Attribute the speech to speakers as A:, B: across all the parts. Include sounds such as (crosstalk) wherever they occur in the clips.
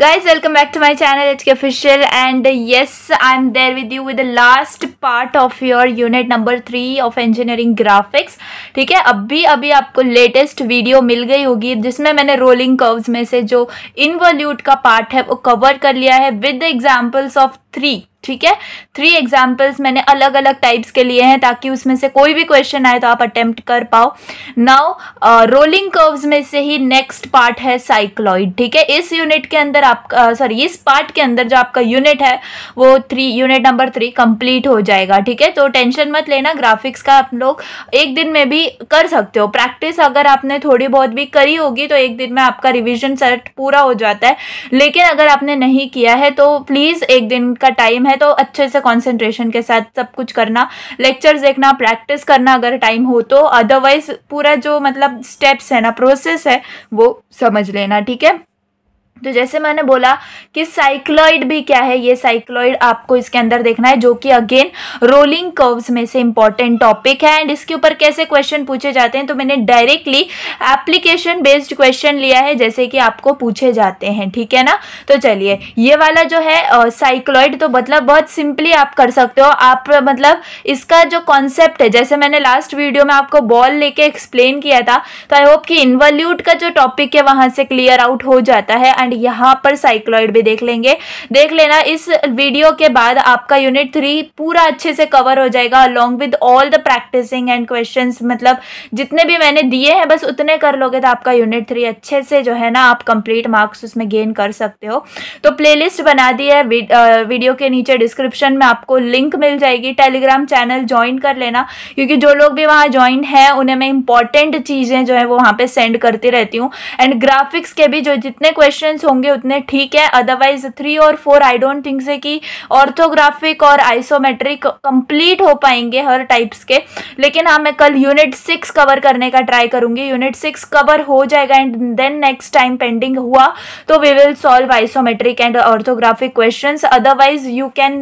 A: Guys welcome back to my channel H K official and yes I am there with you with the last part of your unit number three of engineering graphics ठीक है अभी अभी आपको latest video मिल गई होगी जिसमें मैंने rolling curves में से जो इनवोल्यूट का पार्ट है वो कवर कर लिया है with the examples of three ठीक है थ्री एग्जाम्पल्स मैंने अलग अलग टाइप्स के लिए हैं ताकि उसमें से कोई भी क्वेश्चन आए तो आप अटेम्प्ट कर पाओ नाउ रोलिंग कर्व्स में से ही नेक्स्ट पार्ट है साइक्लॉइड ठीक है इस यूनिट के अंदर आप सॉरी uh, इस पार्ट के अंदर जो आपका यूनिट है वो three unit number three complete हो जाएगा ठीक है तो टेंशन मत लेना ग्राफिक्स का आप लोग एक दिन में भी कर सकते हो प्रैक्टिस अगर आपने थोड़ी बहुत भी करी होगी तो एक दिन में आपका रिविजन सेट पूरा हो जाता है लेकिन अगर आपने नहीं किया है तो प्लीज़ एक दिन का टाइम है तो अच्छे से कॉन्सेंट्रेशन के साथ सब कुछ करना लेक्चर देखना प्रैक्टिस करना अगर टाइम हो तो अदरवाइज पूरा जो मतलब स्टेप्स है ना प्रोसेस है वो समझ लेना ठीक है तो जैसे मैंने बोला कि साइक्लॉइड भी क्या है ये साइक्लॉइड आपको इसके अंदर देखना है जो कि अगेन रोलिंग कर्व्स में से इंपॉर्टेंट टॉपिक है एंड इसके ऊपर कैसे क्वेश्चन पूछे जाते हैं तो मैंने डायरेक्टली एप्लीकेशन बेस्ड क्वेश्चन लिया है जैसे कि आपको पूछे जाते हैं ठीक है ना तो चलिए ये वाला जो है साइक्लॉइड तो मतलब बहुत सिंपली आप कर सकते हो आप मतलब इसका जो कॉन्सेप्ट है जैसे मैंने लास्ट वीडियो में आपको बॉल लेके एक्सप्लेन किया था तो आई होप कि इन्वल्यूट का जो टॉपिक है वहाँ से क्लियर आउट हो जाता है एंड यहाँ पर साइक्लॉइड भी देख लेंगे देख लेना इस वीडियो के बाद आपका यूनिट थ्री पूरा अच्छे से कवर हो जाएगा along with all the practising and question मतलब जितने भी मैंने दिए हैं बस उतने कर लोगे तो आपका यूनिट थ्री अच्छे से जो है ना आप कंप्लीट मार्क्स उसमें गेन कर सकते हो तो प्लेलिस्ट बना दी है वीडियो के नीचे डिस्क्रिप्शन में आपको लिंक मिल जाएगी टेलीग्राम चैनल ज्वाइन कर लेना क्योंकि जो लोग भी वहाँ ज्वाइन है उन्हें मैं इंपॉर्टेंट चीज़ें जो है वो वहाँ पे सेंड करती रहती हूँ एंड ग्राफिक्स के भी जो जितने क्वेश्चन कॉन्फिडेंस होंगे उतने ठीक है अदरवाइज थ्री और four I don't think say कि ऑर्थोग्राफिक और आइसोमेट्रिक कंप्लीट हो पाएंगे हर टाइप्स के लेकिन हाँ मैं कल यूनिट सिक्स कवर करने का ट्राई करूंगी यूनिट सिक्स कवर हो जाएगा and then next time pending हुआ तो we will solve isometric and orthographic question otherwise you can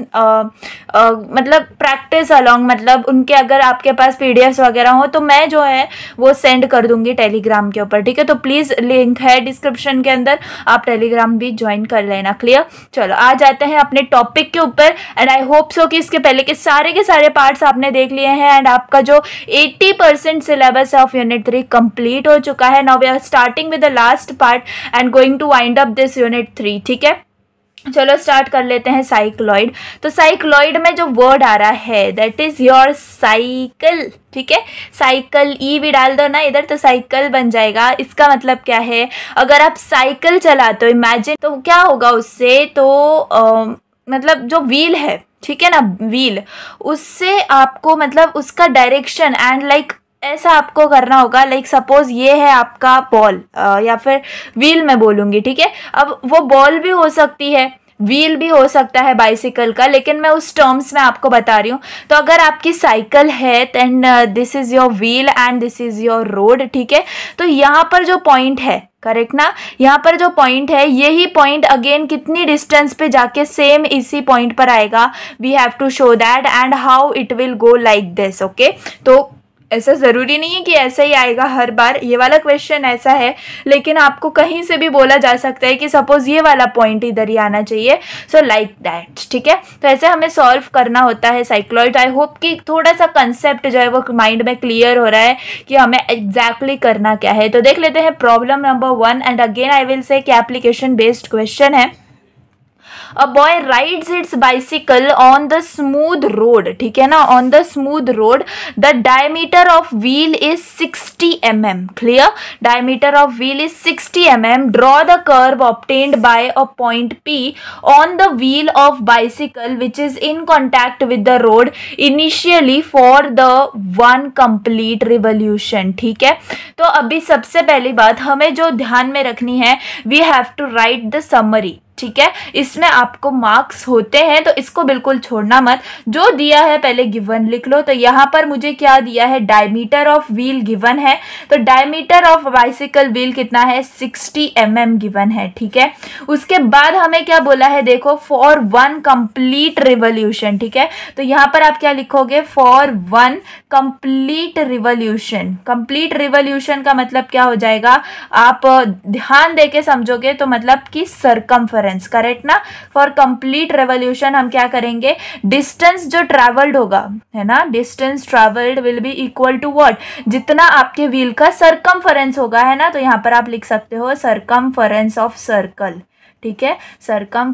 A: मतलब प्रैक्टिस अलॉन्ग मतलब उनके अगर आपके पास पी वगैरह हो तो मैं जो है वो सेंड कर दूंगी टेलीग्राम के ऊपर ठीक है तो प्लीज़ लिंक है डिस्क्रिप्शन के अंदर आप आप टेलीग्राम भी ज्वाइन कर लेना क्लियर चलो आ जाते हैं अपने टॉपिक के ऊपर एंड आई होप सो कि इसके पहले के सारे के सारे पार्ट्स आपने देख लिए हैं एंड आपका जो 80 percent syllabus of unit three complete हो चुका है now we are starting with the last part and going to wind up this unit three ठीक है चलो स्टार्ट कर लेते हैं साइक्लॉइड तो साइक्लॉइड में जो वर्ड आ रहा है दैट इज योर साइकिल ठीक है साइकिल ई e भी डाल दो ना इधर तो साइकिल बन जाएगा इसका मतलब क्या है अगर आप साइकिल चलाते हो इमेजिन तो क्या होगा उससे तो आ, मतलब जो व्हील है ठीक है ना व्हील उससे आपको मतलब उसका डायरेक्शन एंड लाइक ऐसा आपको करना होगा लाइक सपोज ये है आपका बॉल या फिर व्हील मैं बोलूँगी ठीक है अब वो बॉल भी हो सकती है व्हील भी हो सकता है बाइसिकल का लेकिन मैं उस टर्म्स में आपको बता रही हूँ तो अगर आपकी साइकिल है then this is your wheel and this is your road ठीक है तो यहाँ पर जो पॉइंट है करेक्ट ना यहाँ पर जो पॉइंट है यही पॉइंट अगेन कितनी डिस्टेंस पे जाके सेम इसी पॉइंट पर आएगा we have to show that and how it will go like this okay तो ऐसा ज़रूरी नहीं है कि ऐसा ही आएगा हर बार ये वाला क्वेश्चन ऐसा है लेकिन आपको कहीं से भी बोला जा सकता है कि सपोज़ ये वाला पॉइंट इधर ही आना चाहिए सो लाइक दैट ठीक है तो ऐसे हमें सॉल्व करना होता है साइक्लॉइड आई होप कि थोड़ा सा कंसेप्ट जो है वो माइंड में क्लियर हो रहा है कि हमें एग्जैक्टली exactly करना क्या है तो देख लेते हैं problem number one and again I will say कि एप्लीकेशन बेस्ड क्वेश्चन है a boy rides its bicycle on the smooth road ठीक है ना on the smooth road the diameter of wheel is 60 M M clear diameter of wheel is 60 M M draw the curve obtained by a point P on the wheel of bicycle which is in contact with the road initially for the one complete revolution ठीक है तो अभी सबसे पहली बात हमें जो ध्यान में रखनी है we have to write the summary ठीक है इसमें आपको मार्क्स होते हैं तो इसको बिल्कुल छोड़ना मत जो दिया है पहले गिवन लिख लो तो यहाँ पर मुझे क्या दिया है डायमीटर ऑफ व्हील गिवन है तो डायमीटर ऑफ बाइसिकल व्हील कितना है 60 एम mm गिवन है ठीक है उसके बाद हमें क्या बोला है देखो फॉर वन कंप्लीट रिवोल्यूशन ठीक है तो यहाँ पर आप क्या लिखोगे for one complete revolution complete revolution का मतलब क्या हो जाएगा आप ध्यान दे समझोगे तो मतलब कि सरकम डिफरेंस करेक्ट ना फॉर कंप्लीट रेवोल्यूशन हम क्या करेंगे डिस्टेंस जो ट्रेवल्ड होगा है ना distance travelled will be equal to what जितना आपके व्हील का सरकम होगा है ना तो यहाँ पर आप लिख सकते हो सरकम ऑफ सर्कल ठीक है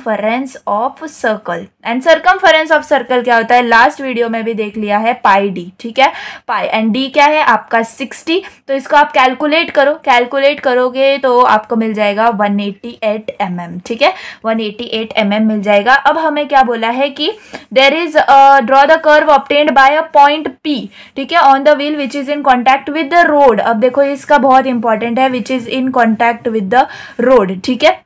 A: फरेंस ऑफ सर्कल एंड फरेंस ऑफ सर्कल क्या होता है लास्ट वीडियो में भी देख लिया है पाई डी ठीक है पाई एंड डी क्या है आपका सिक्सटी तो इसको आप कैलकुलेट करो कैलकुलेट करोगे तो आपको मिल जाएगा one eighty eight M M ठीक है one eighty eight M M मिल जाएगा अब हमें क्या बोला है कि there is draw the curve obtained by a point P ठीक है on the wheel which is in contact with the road अब देखो इसका बहुत इंपॉर्टेंट है which is in contact with the road ठीक है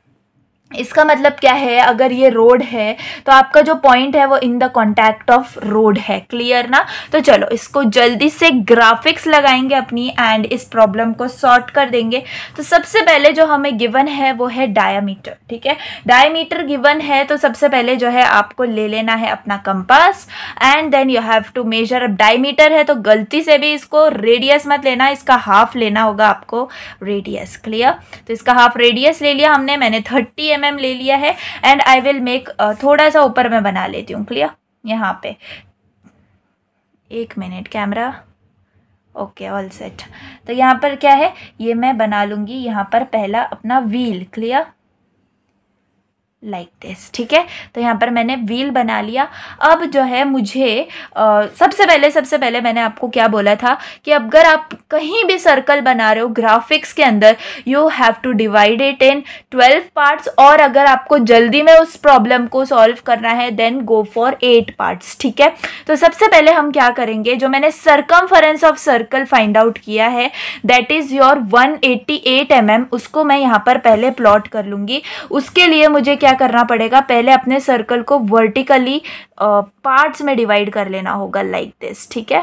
A: इसका मतलब क्या है अगर ये रोड है तो आपका जो पॉइंट है वो in the contact of road है क्लियर ना तो चलो इसको जल्दी से ग्राफिक्स लगाएंगे अपनी एंड इस प्रॉब्लम को सॉर्ट कर देंगे तो सबसे पहले जो हमें गिवन है वो है डायामीटर ठीक है डायामीटर गिवन है तो सबसे पहले जो है आपको ले लेना है अपना compass and then you have to measure अब डायमीटर है तो गलती से भी इसको रेडियस मत लेना इसका हाफ लेना होगा आपको रेडियस क्लियर तो इसका हाफ रेडियस ले लिया हमने मैंने थर्टी एम ले लिया है एंड आई विल मेक थोड़ा सा ऊपर मैं बना लेती हूँ क्लियर यहाँ पे एक minute camera okay all set तो यहाँ पर क्या है ये मैं बना लूँगी यहाँ पर पहला अपना व्हील क्लियर लाइक दिस ठीक है तो यहाँ पर मैंने व्हील बना लिया अब जो है मुझे आ, सबसे पहले सबसे पहले मैंने आपको क्या बोला था कि अगर आप कहीं भी सर्कल बना रहे हो ग्राफिक्स के अंदर you have to divide it in twelve parts और अगर आपको जल्दी में उस प्रॉब्लम को सॉल्व करना है then go for eight parts ठीक है तो सबसे पहले हम क्या करेंगे जो मैंने सरकम ऑफ सर्कल फाइंड आउट किया है that is your one eighty eight M M उसको मैं यहाँ पर पहले प्लॉट कर लूँगी उसके लिए मुझे क्या क्या करना पड़ेगा पहले अपने सर्कल को वर्टिकली पार्ट्स में डिवाइड कर लेना होगा लाइक दिस ठीक है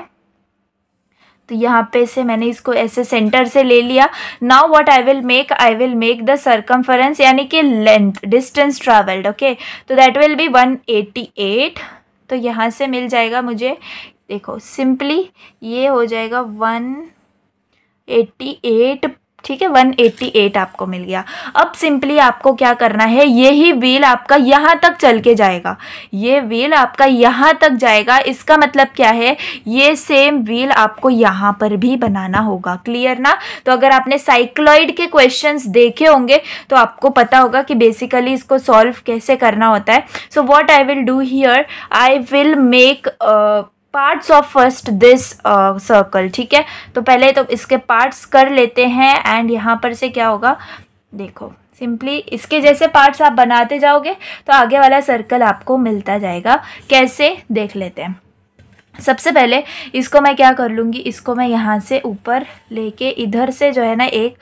A: तो यहाँ पे से मैंने इसको ऐसे सेंटर से ले लिया now what I will make I will make the circumference यानी कि लेंथ डिस्टेंस ट्रेवल्ड ओके तो दैट विल बी 188 तो यहाँ से मिल जाएगा मुझे देखो सिंपली ये हो जाएगा 188 ठीक है 188 आपको मिल गया अब सिंपली आपको क्या करना है ये ही व्हील आपका यहाँ तक चल के जाएगा ये व्हील आपका यहाँ तक जाएगा इसका मतलब क्या है ये सेम व्हील आपको यहाँ पर भी बनाना होगा क्लियर ना तो अगर आपने साइक्लॉइड के क्वेश्चंस देखे होंगे तो आपको पता होगा कि बेसिकली इसको सॉल्व कैसे करना होता है so what I will do here I will make parts of first this circle ठीक है तो पहले तो इसके पार्ट्स कर लेते हैं एंड यहाँ पर से क्या होगा देखो सिंपली इसके जैसे पार्ट्स आप बनाते जाओगे तो आगे वाला सर्कल आपको मिलता जाएगा कैसे देख लेते हैं सबसे पहले इसको मैं क्या कर लूँगी इसको मैं यहाँ से ऊपर लेके इधर से जो है ना एक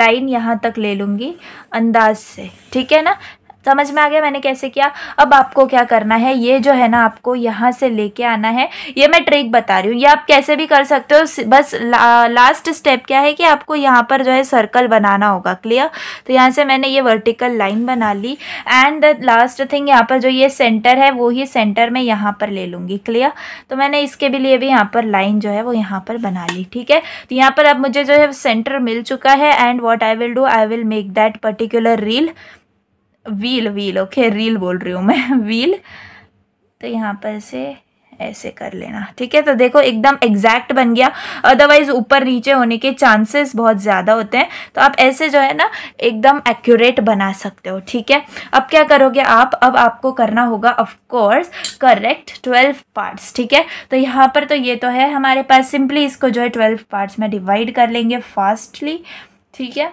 A: लाइन यहाँ तक ले लूँगी अंदाज से ठीक है ना समझ में आ गया मैंने कैसे किया अब आपको क्या करना है ये जो है ना आपको यहाँ से लेके आना है ये मैं ट्रिक बता रही हूँ ये आप कैसे भी कर सकते हो बस ला, लास्ट स्टेप क्या है कि आपको यहाँ पर जो है सर्कल बनाना होगा क्लियर तो यहाँ से मैंने ये वर्टिकल लाइन बना ली एंड लास्ट थिंग यहाँ पर जो ये सेंटर है वो ही सेंटर में यहाँ पर ले लूँगी क्लियर तो मैंने इसके भी लिए भी यहाँ पर लाइन जो है वो यहाँ पर बना ली ठीक है तो यहाँ पर अब मुझे जो है सेंटर मिल चुका है and what I will do I will make that particular reel wheel wheel okay reel बोल रही हूँ मैं (laughs) व्हील तो यहाँ पर से ऐसे कर लेना ठीक है तो देखो एकदम एग्जैक्ट बन गया अदरवाइज ऊपर नीचे होने के चांसेस बहुत ज़्यादा होते हैं तो आप ऐसे जो है ना एकदम एक्यूरेट बना सकते हो ठीक है अब क्या करोगे आप अब आपको करना होगा of course correct twelve parts ठीक है तो यहाँ पर तो ये तो है हमारे पास सिंपली इसको जो है ट्वेल्व पार्ट्स में डिवाइड कर लेंगे फास्टली ठीक है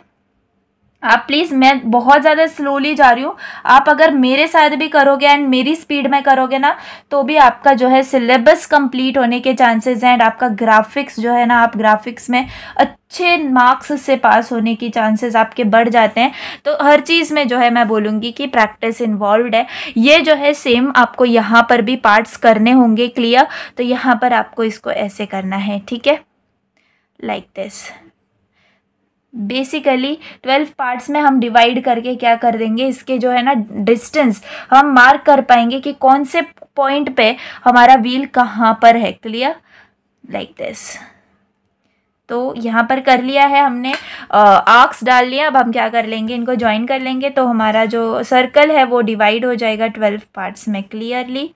A: आप प्लीज़ मैं बहुत ज़्यादा स्लोली जा रही हूँ आप अगर मेरे साथ भी करोगे एंड मेरी स्पीड में करोगे ना तो भी आपका जो है सिलेबस कंप्लीट होने के चांसेस हैं एंड आपका ग्राफिक्स जो है ना आप ग्राफिक्स में अच्छे मार्क्स से पास होने की चांसेस आपके बढ़ जाते हैं तो हर चीज़ में जो है मैं बोलूँगी कि प्रैक्टिस इन्वॉल्व है ये जो है सेम आपको यहाँ पर भी पार्ट्स करने होंगे क्लियर तो यहाँ पर आपको इसको ऐसे करना है ठीक है like this basically twelve parts में हम डिवाइड करके क्या कर देंगे इसके जो है ना डिस्टेंस हम मार्क कर पाएंगे कि कौन से पॉइंट पे हमारा व्हील कहाँ पर है क्लियर लाइक दिस तो यहाँ पर कर लिया है हमने आर्क्स डाल लिया अब हम क्या कर लेंगे इनको ज्वाइन कर लेंगे तो हमारा जो सर्कल है वो डिवाइड हो जाएगा ट्वेल्व पार्ट्स में क्लियरली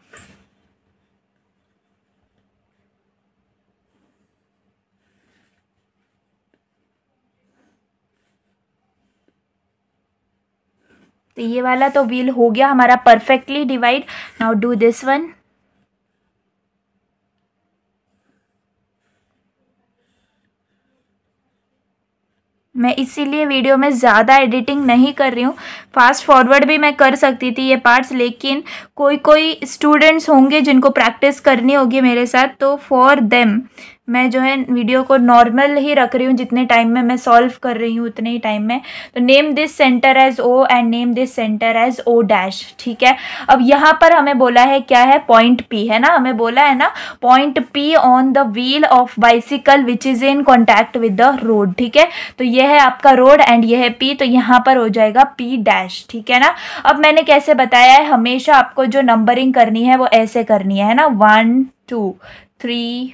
A: तो ये वाला तो व्हील हो गया हमारा perfectly divide now do this one मैं इसीलिए वीडियो में ज़्यादा एडिटिंग नहीं कर रही हूँ फास्ट फॉरवर्ड भी मैं कर सकती थी ये पार्ट्स लेकिन कोई कोई स्टूडेंट्स होंगे जिनको प्रैक्टिस करनी होगी मेरे साथ तो फॉर देम मैं जो है वीडियो को नॉर्मल ही रख रही हूँ जितने टाइम में मैं सॉल्व कर रही हूँ उतने ही टाइम में तो name this centre as O and name this centre as O dash ठीक है अब यहाँ पर हमें बोला है क्या है पॉइंट पी है ना हमें बोला है ना point P on the wheel of bicycle which is in contact with the road ठीक है तो यह है आपका रोड एंड यह है पी तो यहाँ पर हो जाएगा पी डैश ठीक है ना अब मैंने कैसे बताया है हमेशा आपको जो नंबरिंग करनी है वो ऐसे करनी है ना one two three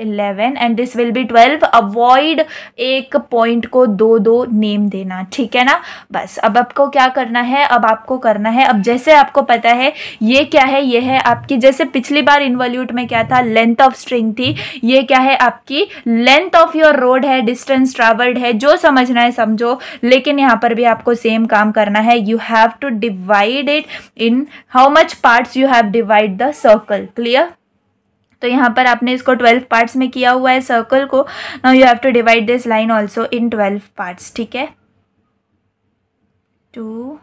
A: eleven and this will be twelve avoid एक पॉइंट को दो दो नेम देना ठीक है ना बस अब आपको क्या करना है अब आपको करना है अब जैसे आपको पता है ये क्या है ये है आपकी जैसे पिछली बार इन्वॉल्यूट में क्या था लेंथ ऑफ स्ट्रिंग थी ये क्या है आपकी लेंथ ऑफ योर रोड है डिस्टेंस ट्रेवल्ड है जो समझना है समझो लेकिन यहाँ पर भी आपको सेम काम करना है you have to divide it in how much parts you have divide the circle clear तो यहाँ पर आपने इसको ट्वेल्व पार्ट्स में किया हुआ है सर्कल को now you have to divide this line also in twelve parts ठीक है two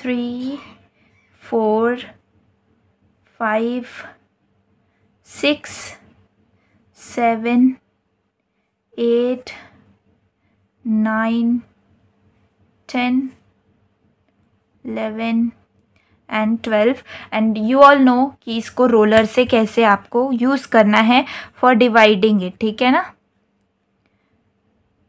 A: three four five six seven eight nine ten eleven and twelve and you all know कि इसको रोलर से कैसे आपको यूज़ करना है फॉर डिवाइडिंग इट ठीक है ना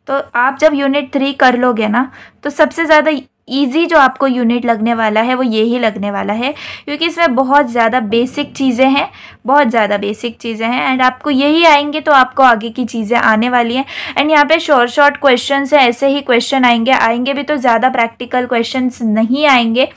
A: तो आप जब यूनिट थ्री कर लोगे ना तो सबसे ज़्यादा ईजी जो आपको यूनिट लगने वाला है वो यही लगने वाला है क्योंकि इसमें बहुत ज़्यादा बेसिक चीज़ें हैं बहुत ज़्यादा बेसिक चीज़ें हैं एंड आपको यही आएंगे तो आपको आगे की चीज़ें आने वाली हैं एंड यहाँ पे शॉर्ट शॉर्ट क्वेश्चन हैं ऐसे ही क्वेश्चन आएंगे आएंगे भी तो ज़्यादा प्रैक्टिकल क्वेश्चन नहीं आएंगे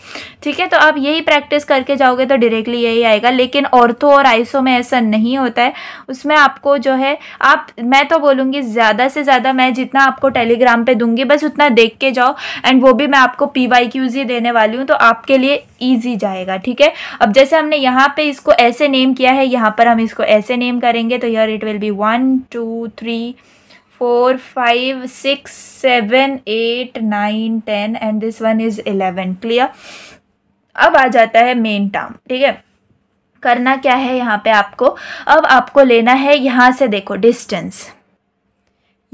A: ठीक है तो आप यही प्रैक्टिस करके जाओगे तो डायरेक्टली यही आएगा लेकिन औरतों और आइसो में ऐसा नहीं होता है उसमें आपको जो है आप मैं तो बोलूँगी ज़्यादा से ज़्यादा मैं जितना आपको टेलीग्राम पर दूँगी बस उतना देख के जाओ एंड वो भी मैं आपको आपको पी वाई क्यूज ही देने वाली हूँ तो आपके लिए ईजी जाएगा ठीक है अब जैसे हमने यहाँ पे इसको ऐसे नेम किया है यहाँ पर हम इसको ऐसे नेम करेंगे तो यार it will be one two three four five six seven eight nine ten and this one is eleven clear अब आ जाता है मेन टर्म ठीक है करना क्या है यहाँ पे आपको अब आपको लेना है यहाँ से देखो डिस्टेंस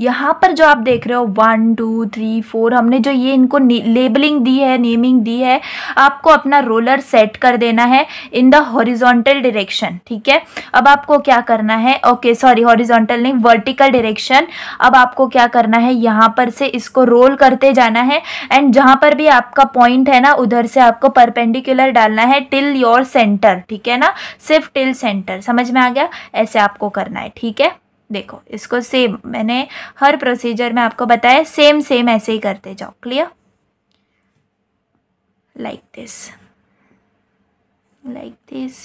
A: यहाँ पर जो आप देख रहे हो वन टू थ्री फोर हमने जो ये इनको लेबलिंग दी है नेमिंग दी है आपको अपना रोलर सेट कर देना है इन द हॉरिजॉन्टल डायरेक्शन ठीक है अब आपको क्या करना है ओके सॉरी हॉरिजॉन्टल नहीं वर्टिकल डायरेक्शन अब आपको क्या करना है यहाँ पर से इसको रोल करते जाना है एंड जहाँ पर भी आपका पॉइंट है ना उधर से आपको परपेंडिकुलर डालना है टिल योर सेंटर ठीक है ना सिर्फ टिल सेंटर समझ में आ गया ऐसे आपको करना है ठीक है देखो इसको सेम मैंने हर प्रोसीजर में आपको बताया सेम सेम ऐसे ही करते जाओ clear like this like this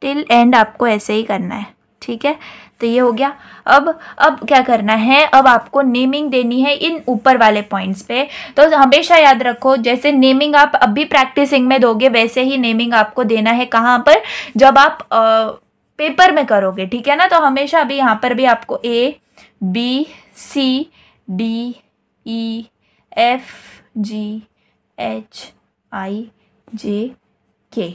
A: till end आपको ऐसे ही करना है ठीक है तो ये हो गया अब अब क्या करना है अब आपको नेमिंग देनी है इन ऊपर वाले पॉइंट्स पे तो हमेशा याद रखो जैसे नेमिंग आप अभी प्रैक्टिसिंग में दोगे वैसे ही नेमिंग आपको देना है कहाँ पर जब आप आ, पेपर में करोगे ठीक है ना तो हमेशा अभी यहाँ पर भी आपको A B C D E F G H I J K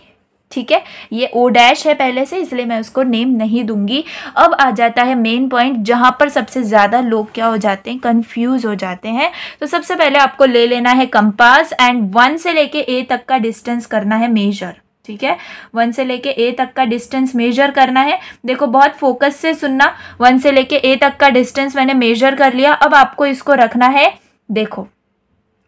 A: ठीक है ये ओ डैश है पहले से इसलिए मैं उसको नेम नहीं दूंगी अब आ जाता है मेन पॉइंट जहाँ पर सबसे ज़्यादा लोग क्या हो जाते हैं कंफ्यूज हो जाते हैं तो सबसे पहले आपको ले लेना है कंपास एंड वन से लेके ए तक का डिस्टेंस करना है मेजर ठीक है वन से लेके ए तक का डिस्टेंस मेजर करना है देखो बहुत फोकस से सुनना वन से लेके ए तक का डिस्टेंस मैंने मेजर कर लिया अब आपको इसको रखना है देखो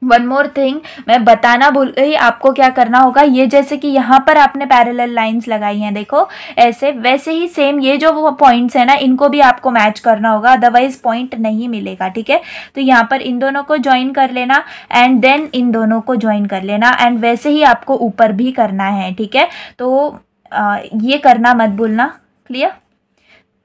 A: वन मोर थिंग मैं बताना भूल गई आपको क्या करना होगा ये जैसे कि यहाँ पर आपने पैरेलल लाइंस लगाई हैं देखो ऐसे वैसे ही सेम ये जो वो पॉइंट्स हैं ना इनको भी आपको मैच करना होगा अदरवाइज पॉइंट नहीं मिलेगा ठीक है तो यहाँ पर इन दोनों को ज्वाइन कर लेना एंड देन इन दोनों को ज्वाइन कर लेना एंड वैसे ही आपको ऊपर भी करना है ठीक है तो आ, ये करना मत भूलना क्लियर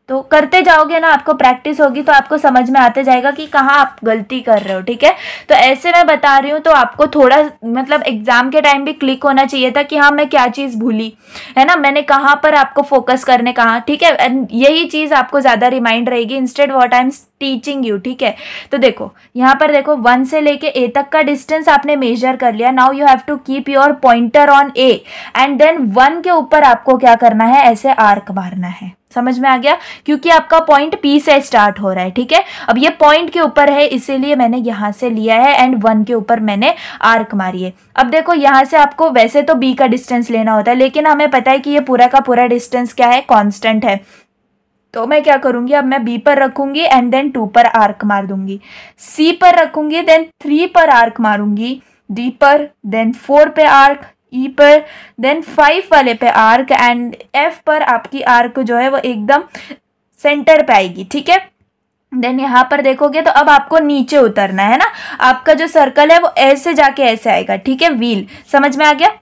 A: तो करते जाओगे ना आपको प्रैक्टिस होगी तो आपको समझ में आते जाएगा कि कहाँ आप गलती कर रहे हो ठीक है तो ऐसे मैं बता रही हूँ तो आपको थोड़ा मतलब एग्ज़ाम के टाइम भी क्लिक होना चाहिए था कि हाँ मैं क्या चीज़ भूली है ना मैंने कहाँ पर आपको फोकस करने कहा ठीक है एंड यही चीज़ आपको ज़्यादा रिमाइंड रहेगी instead what I am teaching you ठीक है तो देखो यहाँ पर देखो वन से लेके ए तक का डिस्टेंस आपने मेजर कर लिया now you have to keep your pointer on A and then one के ऊपर आपको क्या करना है ऐसे आर्क मारना है समझ में आ गया क्योंकि आपका पॉइंट पी से स्टार्ट हो रहा है ठीक है अब ये पॉइंट के ऊपर है इसीलिए मैंने यहाँ से लिया है एंड वन के ऊपर मैंने आर्क मारी है अब देखो यहाँ से आपको वैसे तो बी का डिस्टेंस लेना होता है लेकिन हमें पता है कि ये पूरा का पूरा डिस्टेंस क्या है कॉन्स्टेंट है तो मैं क्या करूँगी अब मैं बी पर रखूँगी एंड देन टू पर आर्क मार दूंगी सी पर रखूँगी देन थ्री पर आर्क मारूंगी डी पर देन फोर पे आर्क ई e पर देन फाइव वाले पे आर्क एंड एफ पर आपकी आर्क जो है वो एकदम सेंटर पे आएगी ठीक है देन यहाँ पर देखोगे तो अब आपको नीचे उतरना है ना आपका जो सर्कल है वो ऐसे जाके ऐसे आएगा ठीक है व्हील समझ में आ गया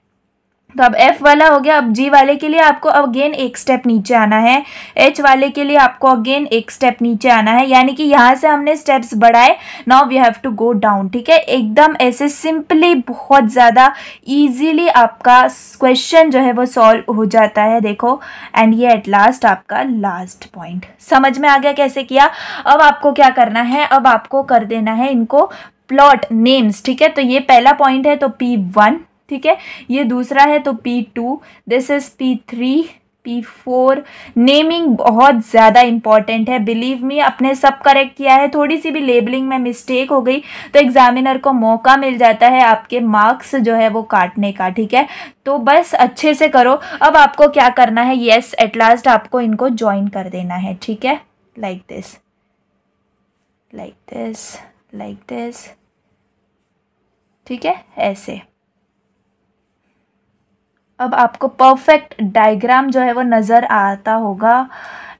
A: तो अब F वाला हो गया अब G वाले के लिए आपको अगेन एक स्टेप नीचे आना है H वाले के लिए आपको अगेन एक स्टेप नीचे आना है यानी कि यहाँ से हमने स्टेप्स बढ़ाए now we have to go down ठीक है एकदम ऐसे सिंपली बहुत ज़्यादा ईजीली आपका क्वेश्चन जो है वो सॉल्व हो जाता है देखो एंड ये एट लास्ट आपका लास्ट पॉइंट समझ में आ गया कैसे किया अब आपको क्या करना है अब आपको कर देना है इनको प्लॉट नेम्स ठीक है तो ये पहला पॉइंट है तो पी वन ठीक है ये दूसरा है तो P two this is P three P four naming बहुत ज़्यादा इंपॉर्टेंट है बिलीव मी अपने सब करेक्ट किया है थोड़ी सी भी लेबलिंग में मिस्टेक हो गई तो एग्जामिनर को मौका मिल जाता है आपके मार्क्स जो है वो काटने का ठीक है तो बस अच्छे से करो अब आपको क्या करना है येस एट लास्ट आपको इनको ज्वाइन कर देना है ठीक है like this like this like this ठीक है ऐसे अब आपको परफेक्ट डायग्राम जो है वो नज़र आता होगा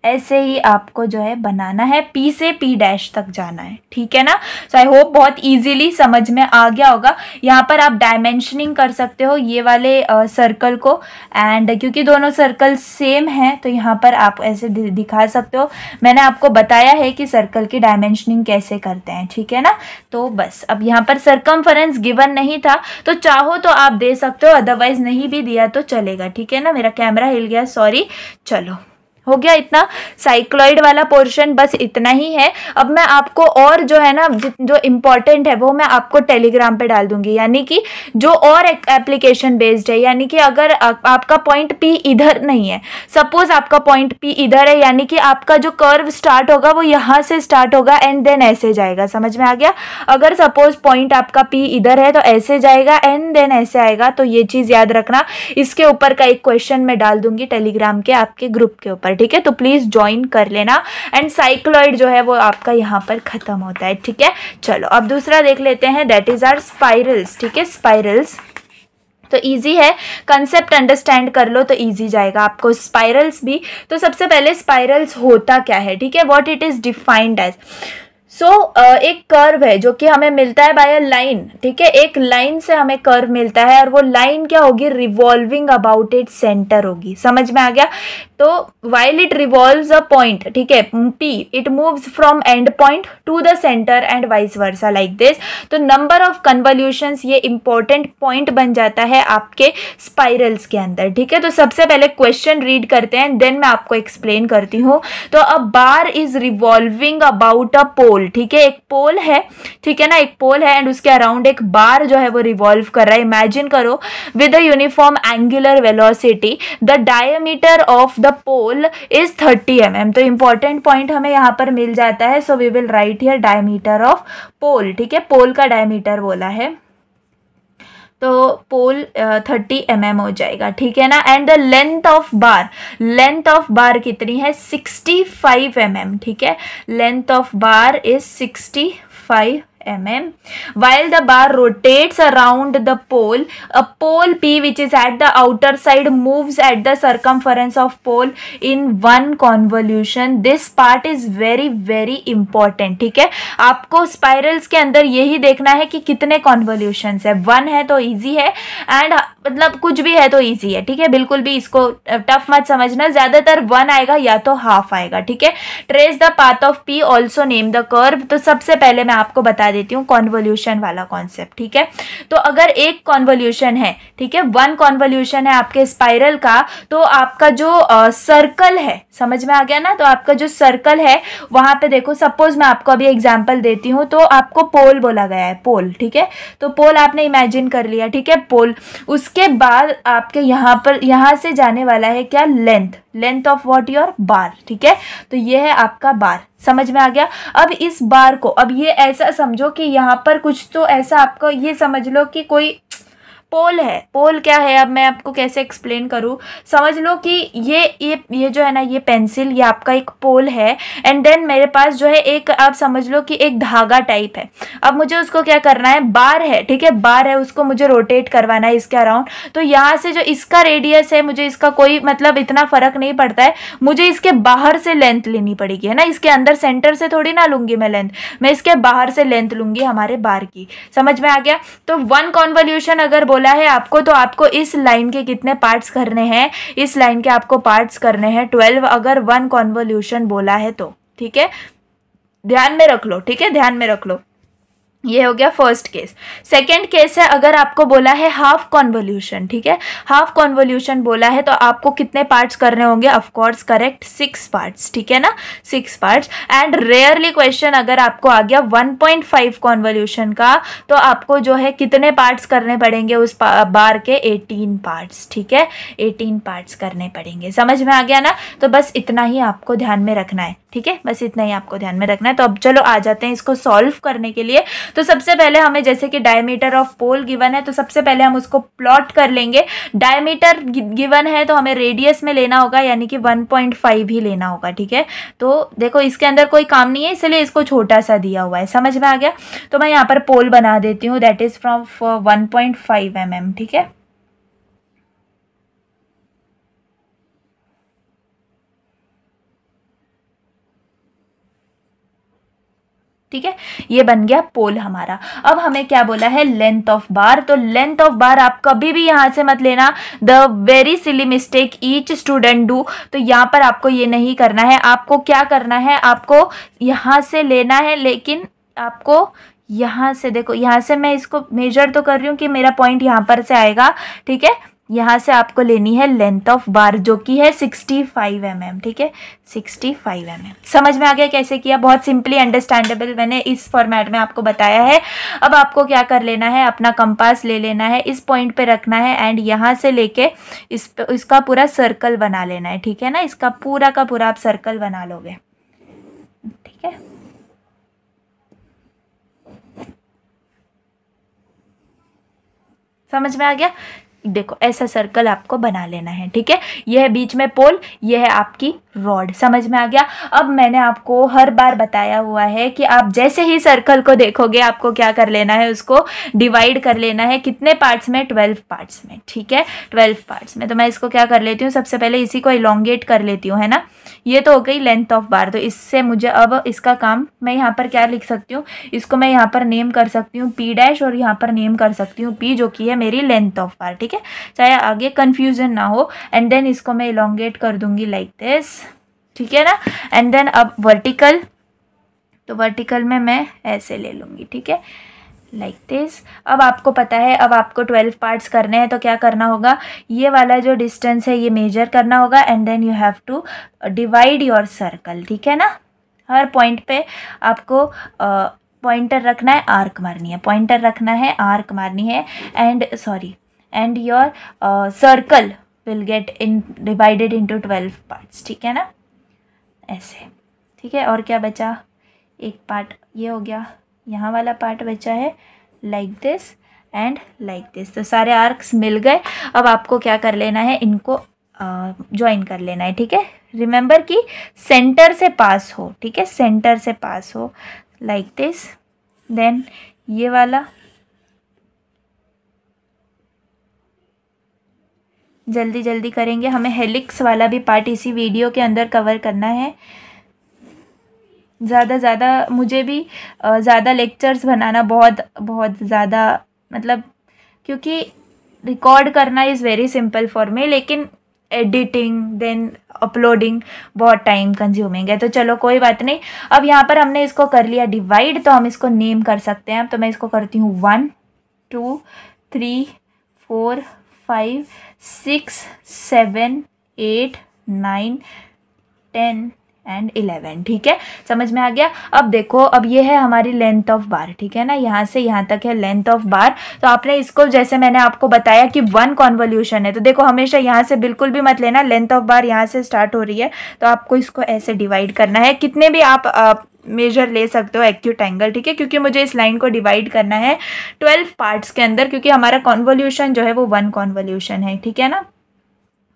A: ऐसे ही आपको जो है बनाना है पी से पी डैश तक जाना है ठीक है ना सो आई होप बहुत ईजिली समझ में आ गया होगा यहाँ पर आप डायमेंशनिंग कर सकते हो ये वाले सर्कल uh, को एंड क्योंकि दोनों सर्कल सेम है तो यहाँ पर आप ऐसे दिखा सकते हो मैंने आपको बताया है कि सर्कल की डायमेंशनिंग कैसे करते हैं ठीक है ना तो बस अब यहाँ पर सर्कम गिवन नहीं था तो चाहो तो आप दे सकते हो अदरवाइज नहीं भी दिया तो चलेगा ठीक है ना मेरा कैमरा हिल गया सॉरी चलो हो गया इतना साइक्लॉइड वाला पोर्शन बस इतना ही है अब मैं आपको और जो है ना जो इम्पॉर्टेंट है वो मैं आपको टेलीग्राम पे डाल दूंगी यानी कि जो और एप्लीकेशन बेस्ड है यानी कि अगर आपका पॉइंट पी इधर नहीं है सपोज आपका पॉइंट पी इधर है यानी कि आपका जो कर्व स्टार्ट होगा वो यहाँ से स्टार्ट होगा एंड देन ऐसे जाएगा समझ में आ गया अगर सपोज पॉइंट आपका पी इधर है तो ऐसे जाएगा एंड देन ऐसे आएगा तो ये चीज़ याद रखना इसके ऊपर का एक क्वेश्चन मैं डाल दूंगी टेलीग्राम के आपके ग्रुप के ऊपर पर ठीक है तो प्लीज़ ज्वाइन कर लेना एंड साइक्लॉइड जो है वो आपका यहाँ पर ख़त्म होता है ठीक है चलो अब दूसरा देख लेते हैं दैट इज़ आर स्पाइरल्स ठीक है स्पाइरल्स तो इजी है कंसेप्ट अंडरस्टैंड कर लो तो इजी जाएगा आपको स्पाइरल्स भी तो सबसे पहले स्पाइरल्स होता क्या है ठीक है what it is defined as so so, एक कर्व है जो कि हमें मिलता है बाय अ लाइन ठीक है एक लाइन से हमें कर्व मिलता है और वो लाइन क्या होगी रिवॉल्विंग अबाउट इट सेंटर होगी समझ में आ गया तो while it revolve a point ठीक है P it moves from end point to the centre and vice versa like this तो नंबर ऑफ कन्वल्यूशन ये इंपॉर्टेंट पॉइंट बन जाता है आपके स्पाइरल्स के अंदर ठीक है तो सबसे पहले क्वेश्चन रीड करते हैं देन मैं आपको एक्सप्लेन करती हूँ तो a bar is revolving about a pole pole ठीक है एक पोल है ठीक है ना एक पोल है एंड उसके अराउंड एक बार जो है वो रिवॉल्व कर रहा है इमेजिन करो with a uniform angular velocity the diameter of the pole is thirty M M तो इंपॉर्टेंट पॉइंट हमें यहाँ पर मिल जाता है so we will write here diameter of pole ठीक है पोल का डायमीटर बोला है तो पोल थर्टी एम एम हो जाएगा ठीक है ना and the length of bar length of bar कितनी है सिक्सटी फाइव एम एम ठीक है length of bar is sixty five mm. While the bar rotates around the pole, a pole P which is at the outer side moves at the circumference of pole in one convolution. This part is very very important. ठीक है आपको spirals के अंदर यही देखना है कि कितने कॉन्वोल्यूशन है वन है तो ईजी है एंड मतलब कुछ भी है तो ईजी है ठीक है बिल्कुल भी इसको टफ मत समझना ज़्यादातर वन आएगा या तो हाफ आएगा ठीक है trace the path of P also name the curve तो सबसे पहले मैं आपको बता देती हूँ कॉन्वोल्यूशन वाला कॉन्सेप्ट ठीक है तो अगर एक कॉन्वोल्यूशन है ठीक है वन कॉन्वोल्यूशन है आपके स्पाइरल का तो आपका जो सर्कल है समझ में आ गया ना तो आपका जो सर्कल है वहाँ पे देखो सपोज मैं आपको अभी एग्जाम्पल देती हूँ तो आपको पोल बोला गया है पोल ठीक है तो पोल आपने इमेजिन कर लिया ठीक है पोल उसके बाद आपके यहाँ पर यहाँ से जाने वाला है क्या length length of what your bar ठीक है तो ये है आपका बार समझ में आ गया अब इस बार को अब ये ऐसा समझो कि यहाँ पर कुछ तो ऐसा आपको ये समझ लो कि कोई पोल है पोल क्या है अब मैं आपको कैसे एक्सप्लेन करूँ समझ लो कि ये ये ये जो है ना ये पेंसिल ये आपका एक पोल है एंड देन मेरे पास जो है एक आप समझ लो कि एक धागा टाइप है अब मुझे उसको क्या करना है बार है ठीक है बार है उसको मुझे रोटेट करवाना है इसके अराउंड तो यहाँ से जो इसका रेडियस है मुझे इसका कोई मतलब इतना फ़र्क नहीं पड़ता है मुझे इसके बाहर से लेंथ लेनी पड़ेगी है ना इसके अंदर सेंटर से थोड़ी ना लूँगी मैं लेंथ मैं इसके बाहर से लेंथ लूँगी हमारे बार की समझ में आ गया तो वन कॉन्वल्यूशन अगर बोले बोला है आपको तो आपको इस लाइन के कितने पार्ट्स करने हैं इस लाइन के आपको पार्ट्स करने हैं ट्वेल्व अगर वन कॉन्वोल्यूशन बोला है तो ठीक है ध्यान में रख लो ठीक है ध्यान में रख लो ये हो गया फर्स्ट केस सेकंड केस है अगर आपको बोला है हाफ कॉन्वोल्यूशन ठीक है हाफ कॉन्वोल्यूशन बोला है तो आपको कितने पार्ट्स करने होंगे of course correct six parts ठीक है ना six parts and rarely question अगर आपको आ गया 1.5 पॉइंट कॉन्वोल्यूशन का तो आपको जो है कितने पार्ट्स करने पड़ेंगे उस बार के एटीन पार्ट्स ठीक है एटीन पार्ट्स करने पड़ेंगे समझ में आ गया ना तो बस इतना ही आपको ध्यान में रखना है ठीक है बस इतना ही आपको ध्यान में रखना है तो अब चलो आ जाते हैं इसको सॉल्व करने के लिए तो सबसे पहले हमें जैसे कि डायमीटर ऑफ पोल गिवन है तो सबसे पहले हम उसको प्लॉट कर लेंगे डायमीटर गिवन है तो हमें रेडियस में लेना होगा यानी कि 1.5 ही लेना होगा ठीक है तो देखो इसके अंदर कोई काम नहीं है इसलिए इसको छोटा सा दिया हुआ है समझ में आ गया तो मैं यहाँ पर पोल बना देती हूँ that is from one point five M M ठीक है ठीक है ये बन गया पोल हमारा अब हमें क्या बोला है लेंथ ऑफ बार तो लेंथ ऑफ बार आप कभी भी यहाँ से मत लेना the very silly mistake each student do तो यहाँ पर आपको ये नहीं करना है आपको क्या करना है आपको यहाँ से लेना है लेकिन आपको यहाँ से देखो यहाँ से मैं इसको मेजर तो कर रही हूँ कि मेरा पॉइंट यहाँ पर से आएगा ठीक है यहाँ से आपको लेनी है लेंथ ऑफ बार जो कि है 65 फाइव mm, ठीक है 65 फाइव mm. समझ में आ गया कैसे किया बहुत सिंपली अंडरस्टैंडेबल मैंने इस फॉर्मेट में आपको बताया है अब आपको क्या कर लेना है अपना कंपास ले लेना है इस पॉइंट पे रखना है एंड यहाँ से लेके इस इसका पूरा सर्कल बना लेना है ठीक है ना इसका पूरा का पूरा आप सर्कल बना लोगे ठीक है समझ में आ गया देखो ऐसा सर्कल आपको बना लेना है ठीक है यह है बीच में पोल यह है आपकी रॉड समझ में आ गया अब मैंने आपको हर बार बताया हुआ है कि आप जैसे ही सर्कल को देखोगे आपको क्या कर लेना है उसको डिवाइड कर लेना है कितने पार्ट्स में ट्वेल्व पार्ट्स में ठीक है ट्वेल्व पार्ट्स में तो मैं इसको क्या कर लेती हूँ सबसे पहले इसी को इलोंगेट कर लेती हूँ है ना ये तो हो गई लेंथ ऑफ बार तो इससे मुझे अब इसका काम मैं यहाँ पर क्या लिख सकती हूँ इसको मैं यहाँ पर नेम कर सकती हूँ पी डैश और यहाँ पर नेम कर सकती हूँ पी जो कि है मेरी लेंथ ऑफ बार ठीक है चाहे आगे कन्फ्यूजन ना हो एंड देन इसको मैं इलोंगेट कर दूंगी लाइक दिस ठीक है ना एंड देन अब वर्टिकल तो वर्टिकल में मैं ऐसे ले लूँगी ठीक है लाइक like दिस अब आपको पता है अब आपको ट्वेल्व पार्ट्स करने हैं तो क्या करना होगा ये वाला जो डिस्टेंस है ये मेजर करना होगा and then you have to divide your circle ठीक है ना हर पॉइंट पे आपको पॉइंटर uh, रखना है आर्क मारनी है पॉइंटर रखना है आर्क मारनी है and sorry and your circle will get in divided into twelve parts ठीक है ना ऐसे ठीक है और क्या बचा एक पार्ट ये हो गया यहाँ वाला पार्ट बचा है like this and like this तो सारे आर्क्स मिल गए अब आपको क्या कर लेना है इनको ज्वाइन कर लेना है ठीक है रिमेंबर कि सेंटर से पास हो ठीक है सेंटर से पास हो लाइक दिस देन ये वाला जल्दी जल्दी करेंगे हमें हेलिक्स वाला भी पार्ट इसी वीडियो के अंदर कवर करना है ज़्यादा ज़्यादा मुझे भी ज़्यादा लेक्चर्स बनाना बहुत बहुत ज़्यादा मतलब क्योंकि रिकॉर्ड करना is very simple for me लेकिन एडिटिंग देन अपलोडिंग बहुत टाइम कंज्यूमिंग है तो चलो कोई बात नहीं अब यहाँ पर हमने इसको कर लिया डिवाइड तो हम इसको नेम कर सकते हैं तो मैं इसको करती हूँ one two three four five six seven eight nine ten and eleven ठीक है समझ में आ गया अब देखो अब ये है हमारी लेंथ ऑफ बार ठीक है ना यहाँ से यहाँ तक है लेंथ ऑफ बार तो आपने इसको जैसे मैंने आपको बताया कि वन कॉन्वोल्यूशन है तो देखो हमेशा यहाँ से बिल्कुल भी मत लेना लेंथ ऑफ बार यहाँ से स्टार्ट हो रही है तो आपको इसको ऐसे डिवाइड करना है कितने भी आप आ, मेजर ले सकते हो एक्यूट एंगल ठीक है क्योंकि मुझे इस लाइन को डिवाइड करना है ट्वेल्व पार्ट्स के अंदर क्योंकि हमारा कॉन्वोल्यूशन जो है वो वन कॉन्वोल्यूशन है ठीक है ना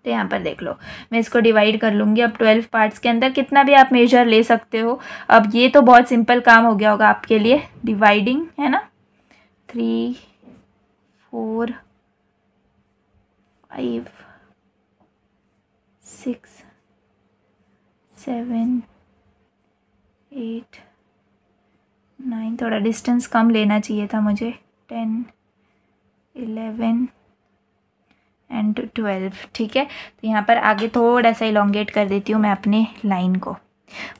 A: तो यहाँ पर देख लो मैं इसको डिवाइड कर लूँगी अब ट्वेल्व पार्ट्स के अंदर कितना भी आप मेजर ले सकते हो अब ये तो बहुत सिंपल काम हो गया होगा आपके लिए डिवाइडिंग है ना three four five six seven eight nine थोड़ा डिस्टेंस कम लेना चाहिए था मुझे टेन इलेवन एंड ट्वेल्व ठीक है तो यहाँ पर आगे थोड़ा सा इलोंगेट कर देती हूँ मैं अपने लाइन को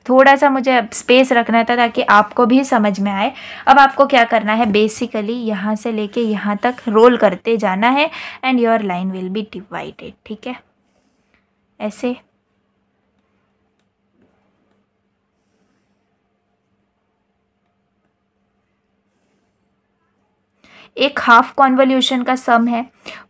A: थोड़ा सा मुझे स्पेस रखना था ताकि आपको भी समझ में आए अब आपको क्या करना है बेसिकली यहाँ से लेके यहाँ तक रोल करते जाना है and your line will be divided ठीक है ऐसे एक हाफ कॉन्वल्यूशन का सम है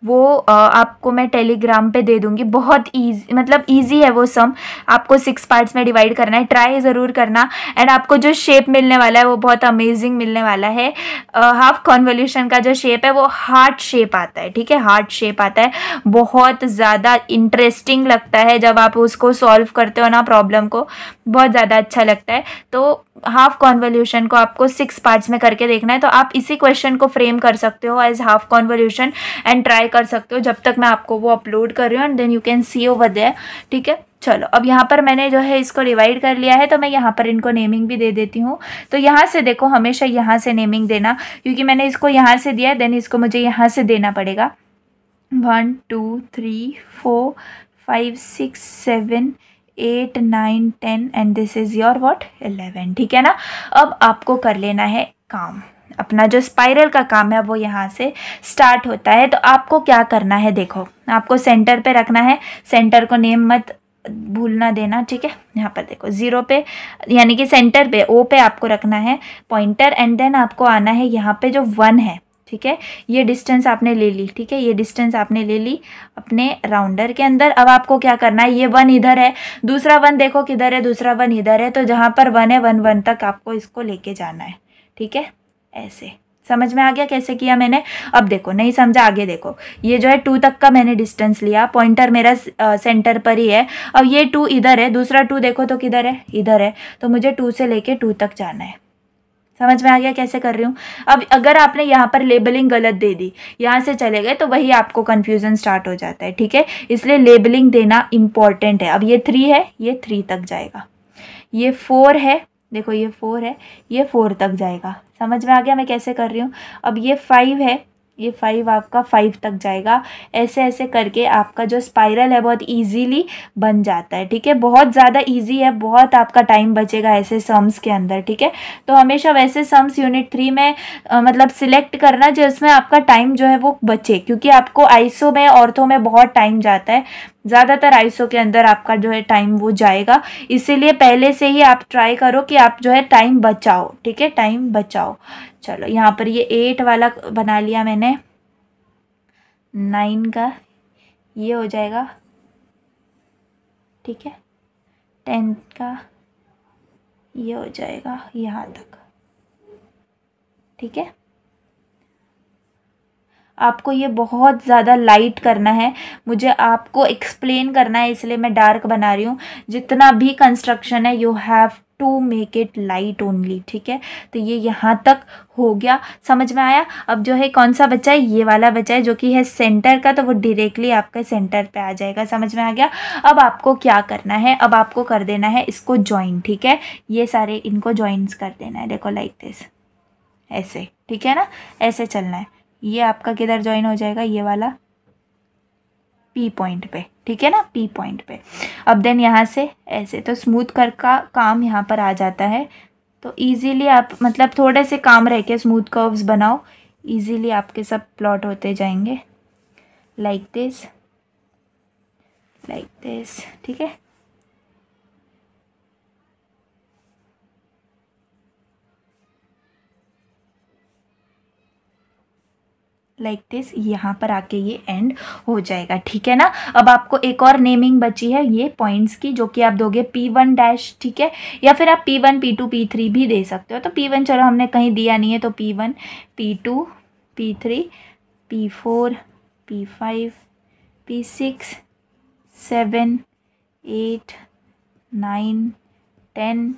A: वो आपको मैं टेलीग्राम पे दे दूंगी बहुत ईजी मतलब ईजी है वो सम आपको सिक्स पार्ट्स में डिवाइड करना है ट्राई ज़रूर करना एंड आपको जो शेप मिलने वाला है वो बहुत अमेजिंग मिलने वाला है हाफ कॉन्वल्यूशन का जो शेप है वो हार्ट शेप आता है ठीक है हार्ट शेप आता है बहुत ज़्यादा इंटरेस्टिंग लगता है जब आप उसको सॉल्व करते हो ना प्रॉब्लम को बहुत ज़्यादा अच्छा लगता है तो हाफ कॉन्वल्यूशन को आपको सिक्स पार्ट्स में करके देखना है तो आप इसी क्वेश्चन को फ्रेम कर सकते हो as half convolution and try कर सकते हो जब तक मैं आपको वो अपलोड कर रही हूँ and then you can see over there ठीक है चलो अब यहाँ पर मैंने जो है इसको डिवाइड कर लिया है तो मैं यहाँ पर इनको नेमिंग भी दे देती हूँ तो यहाँ से देखो हमेशा यहाँ से नेमिंग देना क्योंकि मैंने इसको यहाँ से दिया है देन इसको मुझे यहाँ से देना पड़ेगा one two three four five six seven eight nine ten and this is your what eleven ठीक है ना अब आपको कर लेना है काम अपना जो स्पाइरल का काम है वो यहाँ से स्टार्ट होता है तो आपको क्या करना है देखो आपको सेंटर पे रखना है सेंटर को नेम मत भूलना देना ठीक है यहाँ पर देखो ज़ीरो पे यानी कि सेंटर पे ओ पे आपको रखना है पॉइंटर एंड देन आपको आना है यहाँ पे जो वन है ठीक है ये डिस्टेंस आपने ले ली ठीक है ये डिस्टेंस आपने ले ली अपने राउंडर के अंदर अब आपको क्या करना है ये वन इधर है दूसरा वन देखो किधर है दूसरा वन इधर है तो जहाँ पर वन है वन वन तक आपको इसको लेके जाना है ठीक है ऐसे समझ में आ गया कैसे किया मैंने अब देखो नहीं समझा आगे देखो ये जो है टू तक का मैंने डिस्टेंस लिया पॉइंटर मेरा सेंटर पर ही है अब ये टू इधर है दूसरा टू देखो तो किधर है इधर है तो मुझे टू से लेके टू तक जाना है समझ में आ गया कैसे कर रही हूँ अब अगर आपने यहाँ पर लेबलिंग गलत दे दी यहाँ से चले गए तो वही आपको कन्फ्यूज़न स्टार्ट हो जाता है ठीक है इसलिए लेबलिंग देना इम्पॉर्टेंट है अब ये थ्री है ये थ्री तक जाएगा ये फोर है देखो ये फोर है ये फोर तक जाएगा समझ में आ गया मैं कैसे कर रही हूँ अब ये फाइव है ये फाइव आपका फाइव तक जाएगा ऐसे ऐसे करके आपका जो स्पाइरल है बहुत इजीली बन जाता है ठीक है बहुत ज़्यादा इजी है बहुत आपका टाइम बचेगा ऐसे सम्स के अंदर ठीक है तो हमेशा वैसे सम्स यूनिट थ्री में आ, मतलब सिलेक्ट करना जिसमें आपका टाइम जो है वो बचे क्योंकि आपको आइसो में औरतों में बहुत टाइम जाता है ज़्यादातर आइसो के अंदर आपका जो है टाइम वो जाएगा इसीलिए पहले से ही आप ट्राई करो कि आप जो है टाइम बचाओ ठीक है टाइम बचाओ चलो यहाँ पर ये एट वाला बना लिया मैंने नाइन का ये हो जाएगा ठीक है टेंथ का ये हो जाएगा यहाँ तक ठीक है आपको ये बहुत ज़्यादा लाइट करना है मुझे आपको एक्सप्लेन करना है इसलिए मैं डार्क बना रही हूँ जितना भी कंस्ट्रक्शन है you have to make it light only ठीक है तो ये यहाँ तक हो गया समझ में आया अब जो है कौन सा बच्चा है ये वाला बच्चा है जो कि है सेंटर का तो वो डायरेक्टली आपके सेंटर पे आ जाएगा समझ में आ गया अब आपको क्या करना है अब आपको कर देना है इसको ज्वाइन ठीक है ये सारे इनको ज्वाइंस कर देना है देखो लाइक दिस ऐसे ठीक है ना ऐसे चलना है ये आपका किधर ज्वाइन हो जाएगा ये वाला पी पॉइंट पे ठीक है ना पी पॉइंट पे अब देन यहाँ से ऐसे तो स्मूथ कर का काम यहाँ पर आ जाता है तो ईजीली आप मतलब थोड़े से काम रह के स्मूथ कर्व्स बनाओ ईजीली आपके सब प्लॉट होते जाएंगे लाइक दिस लाइक दिस ठीक है लाइक like दिस यहाँ पर आके ये एंड हो जाएगा ठीक है ना अब आपको एक और नेमिंग बची है ये पॉइंट्स की जो कि आप दोगे पी वन डैश ठीक है या फिर आप P one P two P three भी दे सकते हो तो पी वन चलो हमने कहीं दिया नहीं है तो P one P two P three P four P five P six seven eight nine ten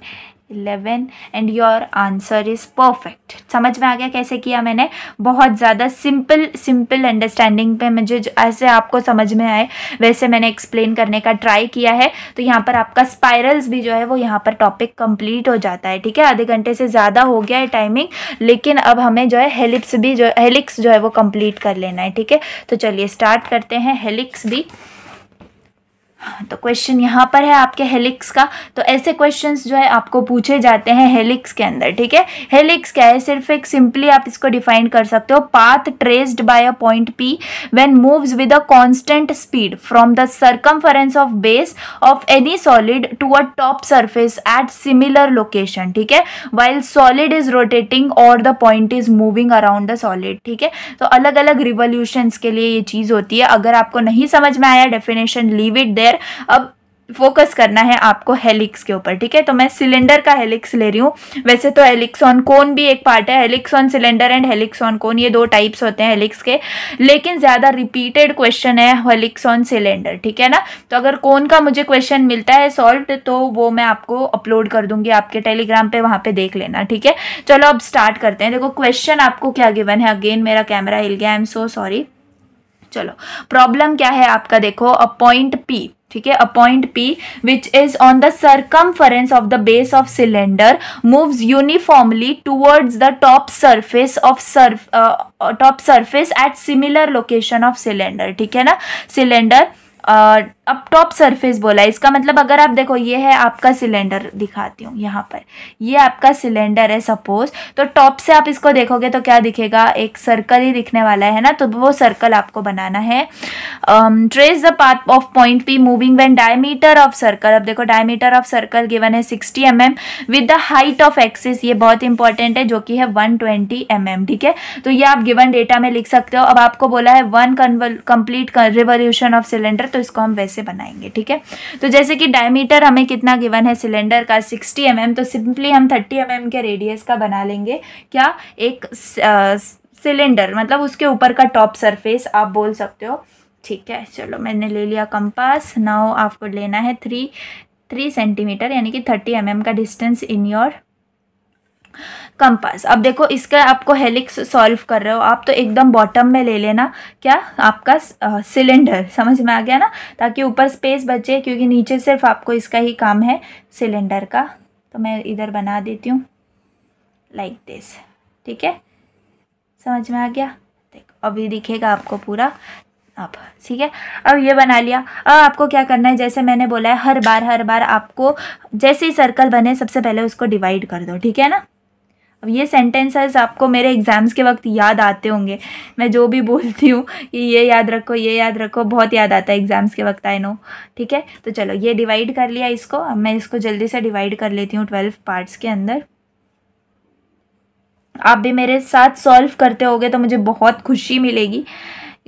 A: eleven and your answer is perfect समझ में आ गया कैसे किया मैंने बहुत ज़्यादा सिंपल सिंपल अंडरस्टैंडिंग पे मुझे ऐसे आपको समझ में आए वैसे मैंने एक्सप्लेन करने का ट्राई किया है तो यहाँ पर आपका स्पायरल्स भी जो है वो यहाँ पर टॉपिक कंप्लीट हो जाता है ठीक है आधे घंटे से ज़्यादा हो गया है टाइमिंग लेकिन अब हमें जो है हेलिप्स भी जो हेलिक्स जो है वो कम्प्लीट कर लेना है ठीक है तो चलिए स्टार्ट करते हैं हेलिक्स भी हाँ, तो क्वेश्चन यहाँ पर है आपके हेलिक्स का तो ऐसे क्वेश्चंस जो है आपको पूछे जाते हैं हेलिक्स के अंदर ठीक है हेलिक्स क्या है सिर्फ एक सिंपली आप इसको डिफाइन कर सकते हो path traced by a point P when moves with a constant speed from the circumference of base of any solid to a top surface at similar location ठीक है वाइल सॉलिड इज रोटेटिंग और the point is moving around the solid ठीक है तो अलग अलग revolution के लिए ये चीज़ होती है अगर आपको नहीं समझ में आया definition leave it there clear अब फोकस करना है आपको हेलिक्स के ऊपर ठीक है तो मैं सिलेंडर का हेलिक्स ले रही हूँ वैसे तो हेलिक्सॉन कोन भी एक पार्ट है हेलिक्सॉन सिलेंडर एंड हेलिक्सॉन कोन ये दो टाइप्स होते हैं हेलिक्स के लेकिन ज़्यादा रिपीटेड क्वेश्चन है हेलिक्सॉन सिलेंडर ठीक है ना तो अगर कोन का मुझे क्वेश्चन मिलता है सॉल्व तो वो मैं आपको अपलोड कर दूंगी आपके टेलीग्राम पर वहाँ पर देख लेना ठीक है चलो अब स्टार्ट करते हैं देखो क्वेश्चन आपको क्या गिवन है अगेन मेरा कैमरा हिल गया आई एम सो सॉरी चलो प्रॉब्लम क्या है आपका देखो अ पॉइंट पी ठीक है a point P which is on the फरेंस of the base of cylinder moves uniformly towards the top surface of surf top surface at similar location of cylinder ठीक है ना सिलेंडर अब टॉप सरफेस बोला इसका मतलब अगर आप देखो ये है आपका सिलेंडर दिखाती हूँ यहाँ पर ये आपका सिलेंडर है सपोज तो टॉप से आप इसको देखोगे तो क्या दिखेगा एक सर्कल ही दिखने वाला है ना तो वो सर्कल आपको बनाना है trace the path of point P moving when diameter of circle अब देखो डायमीटर ऑफ सर्कल गिवन है sixty M M with the height of axis ये बहुत इंपॉर्टेंट है जो कि है वन ट्वेंटी एम एम ठीक है तो ये आप गिवन डेटा में लिख सकते हो अब आपको बोला है one complete revolution of cylinder तो इसको हम वैसे कैसे बनाएंगे ठीक है तो जैसे कि डायमीटर हमें कितना गिवन है सिलेंडर का सिक्सटी एम mm, तो सिंपली हम थर्टी एम mm के रेडियस का बना लेंगे क्या एक सिलेंडर मतलब उसके ऊपर का टॉप सरफेस आप बोल सकते हो ठीक है चलो मैंने ले लिया कंपास नाउ आपको लेना है थ्री थ्री सेंटीमीटर यानी कि थर्टी एम mm का डिस्टेंस इन योर कंपास अब देखो इसका आपको हेलिक्स सॉल्व कर रहे हो आप तो एकदम बॉटम में ले लेना क्या आपका सिलेंडर समझ में आ गया ना ताकि ऊपर स्पेस बचे क्योंकि नीचे सिर्फ आपको इसका ही काम है सिलेंडर का तो मैं इधर बना देती हूँ लाइक दिस ठीक है समझ में आ गया देखो अभी दिखेगा आपको पूरा आप ठीक है अब ये बना लिया अब आपको क्या करना है जैसे मैंने बोला है हर बार हर बार आपको जैसे ही सर्कल बने सबसे पहले उसको डिवाइड कर दो ठीक है ना अब ये सेंटेंसेस आपको मेरे एग्ज़ाम्स के वक्त याद आते होंगे मैं जो भी बोलती हूँ कि ये याद रखो ये याद रखो बहुत याद आता है एग्ज़ाम्स के वक्त आई नो ठीक है तो चलो ये डिवाइड कर लिया इसको अब मैं इसको जल्दी से डिवाइड कर लेती हूँ ट्वेल्व पार्ट्स के अंदर आप भी मेरे साथ सॉल्व करते होगे तो मुझे बहुत खुशी मिलेगी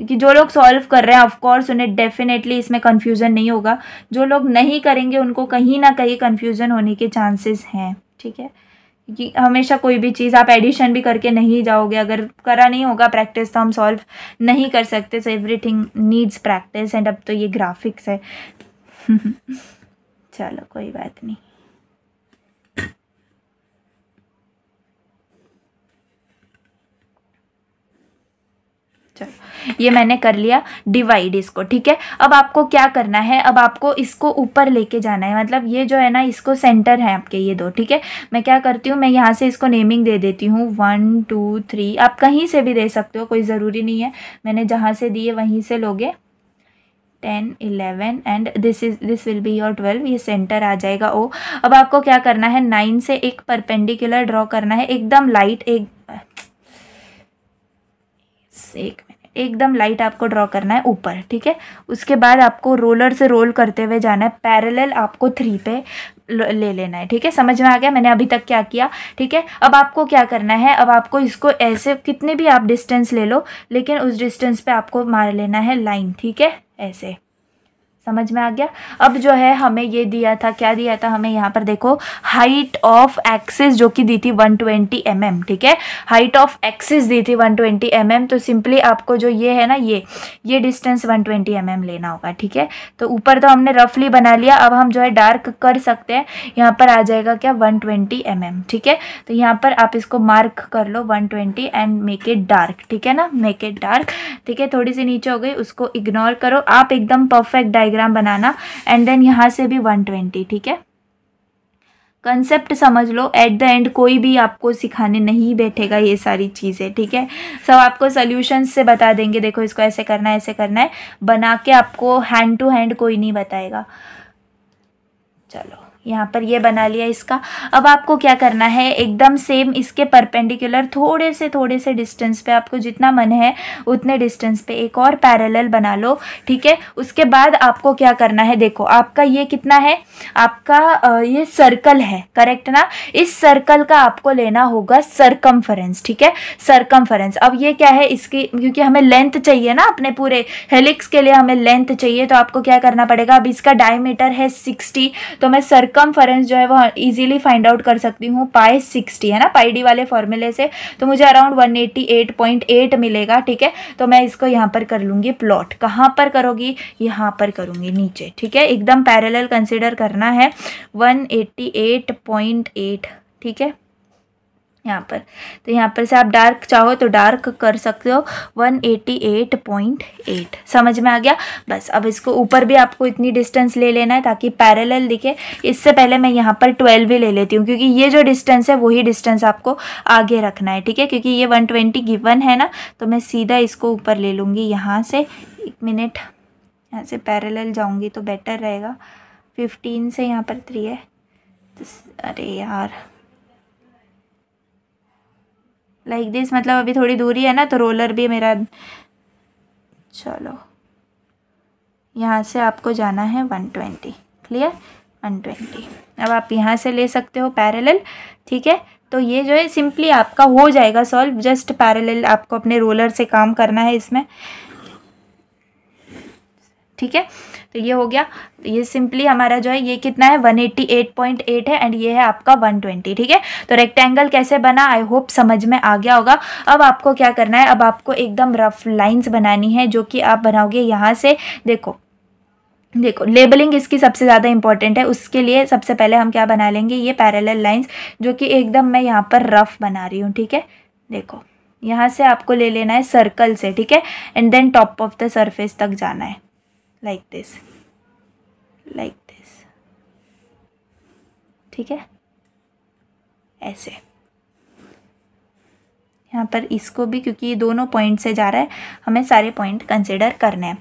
A: कि जो लोग सॉल्व कर रहे हैं ऑफकोर्स उन्हें डेफिनेटली इसमें कन्फ्यूज़न नहीं होगा जो लोग नहीं करेंगे उनको कहीं ना कहीं कन्फ्यूज़न होने के चांसेस हैं ठीक है कि हमेशा कोई भी चीज़ आप एडिशन भी करके नहीं जाओगे अगर करा नहीं होगा प्रैक्टिस तो हम सॉल्व नहीं कर सकते so everything needs practice and अब तो ये ग्राफिक्स है (laughs) चलो कोई बात नहीं चलो ये मैंने कर लिया डिवाइड इसको ठीक है अब आपको क्या करना है अब आपको इसको ऊपर लेके जाना है मतलब ये जो है ना इसको सेंटर है आपके ये दो ठीक है मैं क्या करती हूँ मैं यहाँ से इसको नेमिंग दे देती हूँ वन टू थ्री आप कहीं से भी दे सकते हो कोई ज़रूरी नहीं है मैंने जहाँ से दिए वहीं से लोगे ten eleven and this is this will be your twelve ये सेंटर आ जाएगा ओ अब आपको क्या करना है नाइन से एक परपेंडिकुलर ड्रॉ करना है एकदम लाइट एक एक मिनट एकदम लाइट आपको ड्रॉ करना है ऊपर ठीक है उसके बाद आपको रोलर से रोल करते हुए जाना है पैरेलल आपको थ्री पे ले लेना है ठीक है समझ में आ गया मैंने अभी तक क्या किया ठीक है अब आपको क्या करना है अब आपको इसको ऐसे कितने भी आप डिस्टेंस ले लो लेकिन उस डिस्टेंस पे आपको मार लेना है लाइन ठीक है ऐसे समझ में आ गया अब जो है हमें ये दिया था क्या दिया था हमें यहाँ पर देखो हाइट ऑफ एक्सिस जो कि दी थी 120 ट्वेंटी mm, ठीक है हाइट ऑफ एक्सिस दी थी 120 ट्वेंटी mm, तो सिंपली आपको जो ये है ना ये ये डिस्टेंस 120 ट्वेंटी mm लेना होगा ठीक है तो ऊपर तो हमने रफली बना लिया अब हम जो है डार्क कर सकते हैं यहाँ पर आ जाएगा क्या वन ट्वेंटी mm, ठीक है तो यहाँ पर आप इसको मार्क कर लो one twenty and make it dark ठीक है ना मेक इट डार्क ठीक है थोड़ी सी नीचे हो गई उसको इग्नोर करो आप एकदम परफेक्ट डाइग डायग्राम बनाना एंड देन यहाँ से भी वन ट्वेंटी ठीक है कंसेप्ट समझ लो एट द एंड कोई भी आपको सिखाने नहीं बैठेगा ये सारी चीज़ें ठीक है सब आपको सोल्यूशन से बता देंगे देखो इसको ऐसे करना है ऐसे करना है बना के आपको हैंड टू हैंड कोई नहीं बताएगा चलो यहाँ पर ये बना लिया इसका अब आपको क्या करना है एकदम सेम इसके परपेंडिकुलर थोड़े से थोड़े से डिस्टेंस पे आपको जितना मन है उतने डिस्टेंस पे एक और पैरेलल बना लो ठीक है उसके बाद आपको क्या करना है देखो आपका ये कितना है आपका ये सर्कल है करेक्ट ना इस सर्कल का आपको लेना होगा सरकम ठीक है सरकम अब ये क्या है इसकी क्योंकि हमें लेंथ चाहिए ना अपने पूरे हेलिक्स के लिए हमें लेंथ चाहिए तो आपको क्या करना पड़ेगा अब इसका डायमीटर है सिक्सटी तो मैं सर्कल सरकमफरेंस जो है वो इजीली फाइंड आउट कर सकती हूँ पाई सिक्सटी है ना पाई डी वाले फॉर्मूले से तो मुझे around one eighty eight point eight मिलेगा ठीक है तो मैं इसको यहाँ पर कर लूँगी प्लॉट कहाँ पर करोगी यहाँ पर करूँगी नीचे ठीक है एकदम पैरेलल कंसिडर करना है one eighty eight point eight ठीक है यहाँ पर तो यहाँ पर से आप डार्क चाहो तो डार्क कर सकते हो 188.8 समझ में आ गया बस अब इसको ऊपर भी आपको इतनी डिस्टेंस ले लेना है ताकि पैरेलल दिखे इससे पहले मैं यहाँ पर 12 भी ले लेती हूँ क्योंकि ये जो डिस्टेंस है वही डिस्टेंस आपको आगे रखना है ठीक है क्योंकि ये 120 गिवन है ना तो मैं सीधा इसको ऊपर ले लूँगी यहाँ से एक मिनट यहाँ से पैरेलल जाऊँगी तो बेटर रहेगा फिफ्टीन से यहाँ पर थ्री है तो अरे यार लाइक like दिस मतलब अभी थोड़ी दूरी है ना तो रोलर भी मेरा चलो यहाँ से आपको जाना है one twenty clear one twenty अब आप यहाँ से ले सकते हो पैरेलल ठीक है तो ये जो है सिंपली आपका हो जाएगा सॉल्व जस्ट पैरेलल आपको अपने रोलर से काम करना है इसमें ठीक है तो ये हो गया ये सिंपली हमारा जो है ये कितना है 188.8 है एंड ये है आपका 120 ठीक है तो रेक्टेंगल कैसे बना आई होप समझ में आ गया होगा अब आपको क्या करना है अब आपको एकदम रफ लाइंस बनानी है जो कि आप बनाओगे यहाँ से देखो देखो लेबलिंग इसकी सबसे ज़्यादा इंपॉर्टेंट है उसके लिए सबसे पहले हम क्या बना लेंगे ये पैरेलल लाइंस जो कि एकदम मैं यहाँ पर रफ बना रही हूँ ठीक है देखो यहाँ से आपको ले लेना है सर्कल से ठीक है and then top of the surface तक जाना है लाइक दिस लाइक दिस ठीक है ऐसे यहाँ पर इसको भी क्योंकि ये दोनों पॉइंट से जा रहा है हमें सारे पॉइंट कंसिडर करने हैं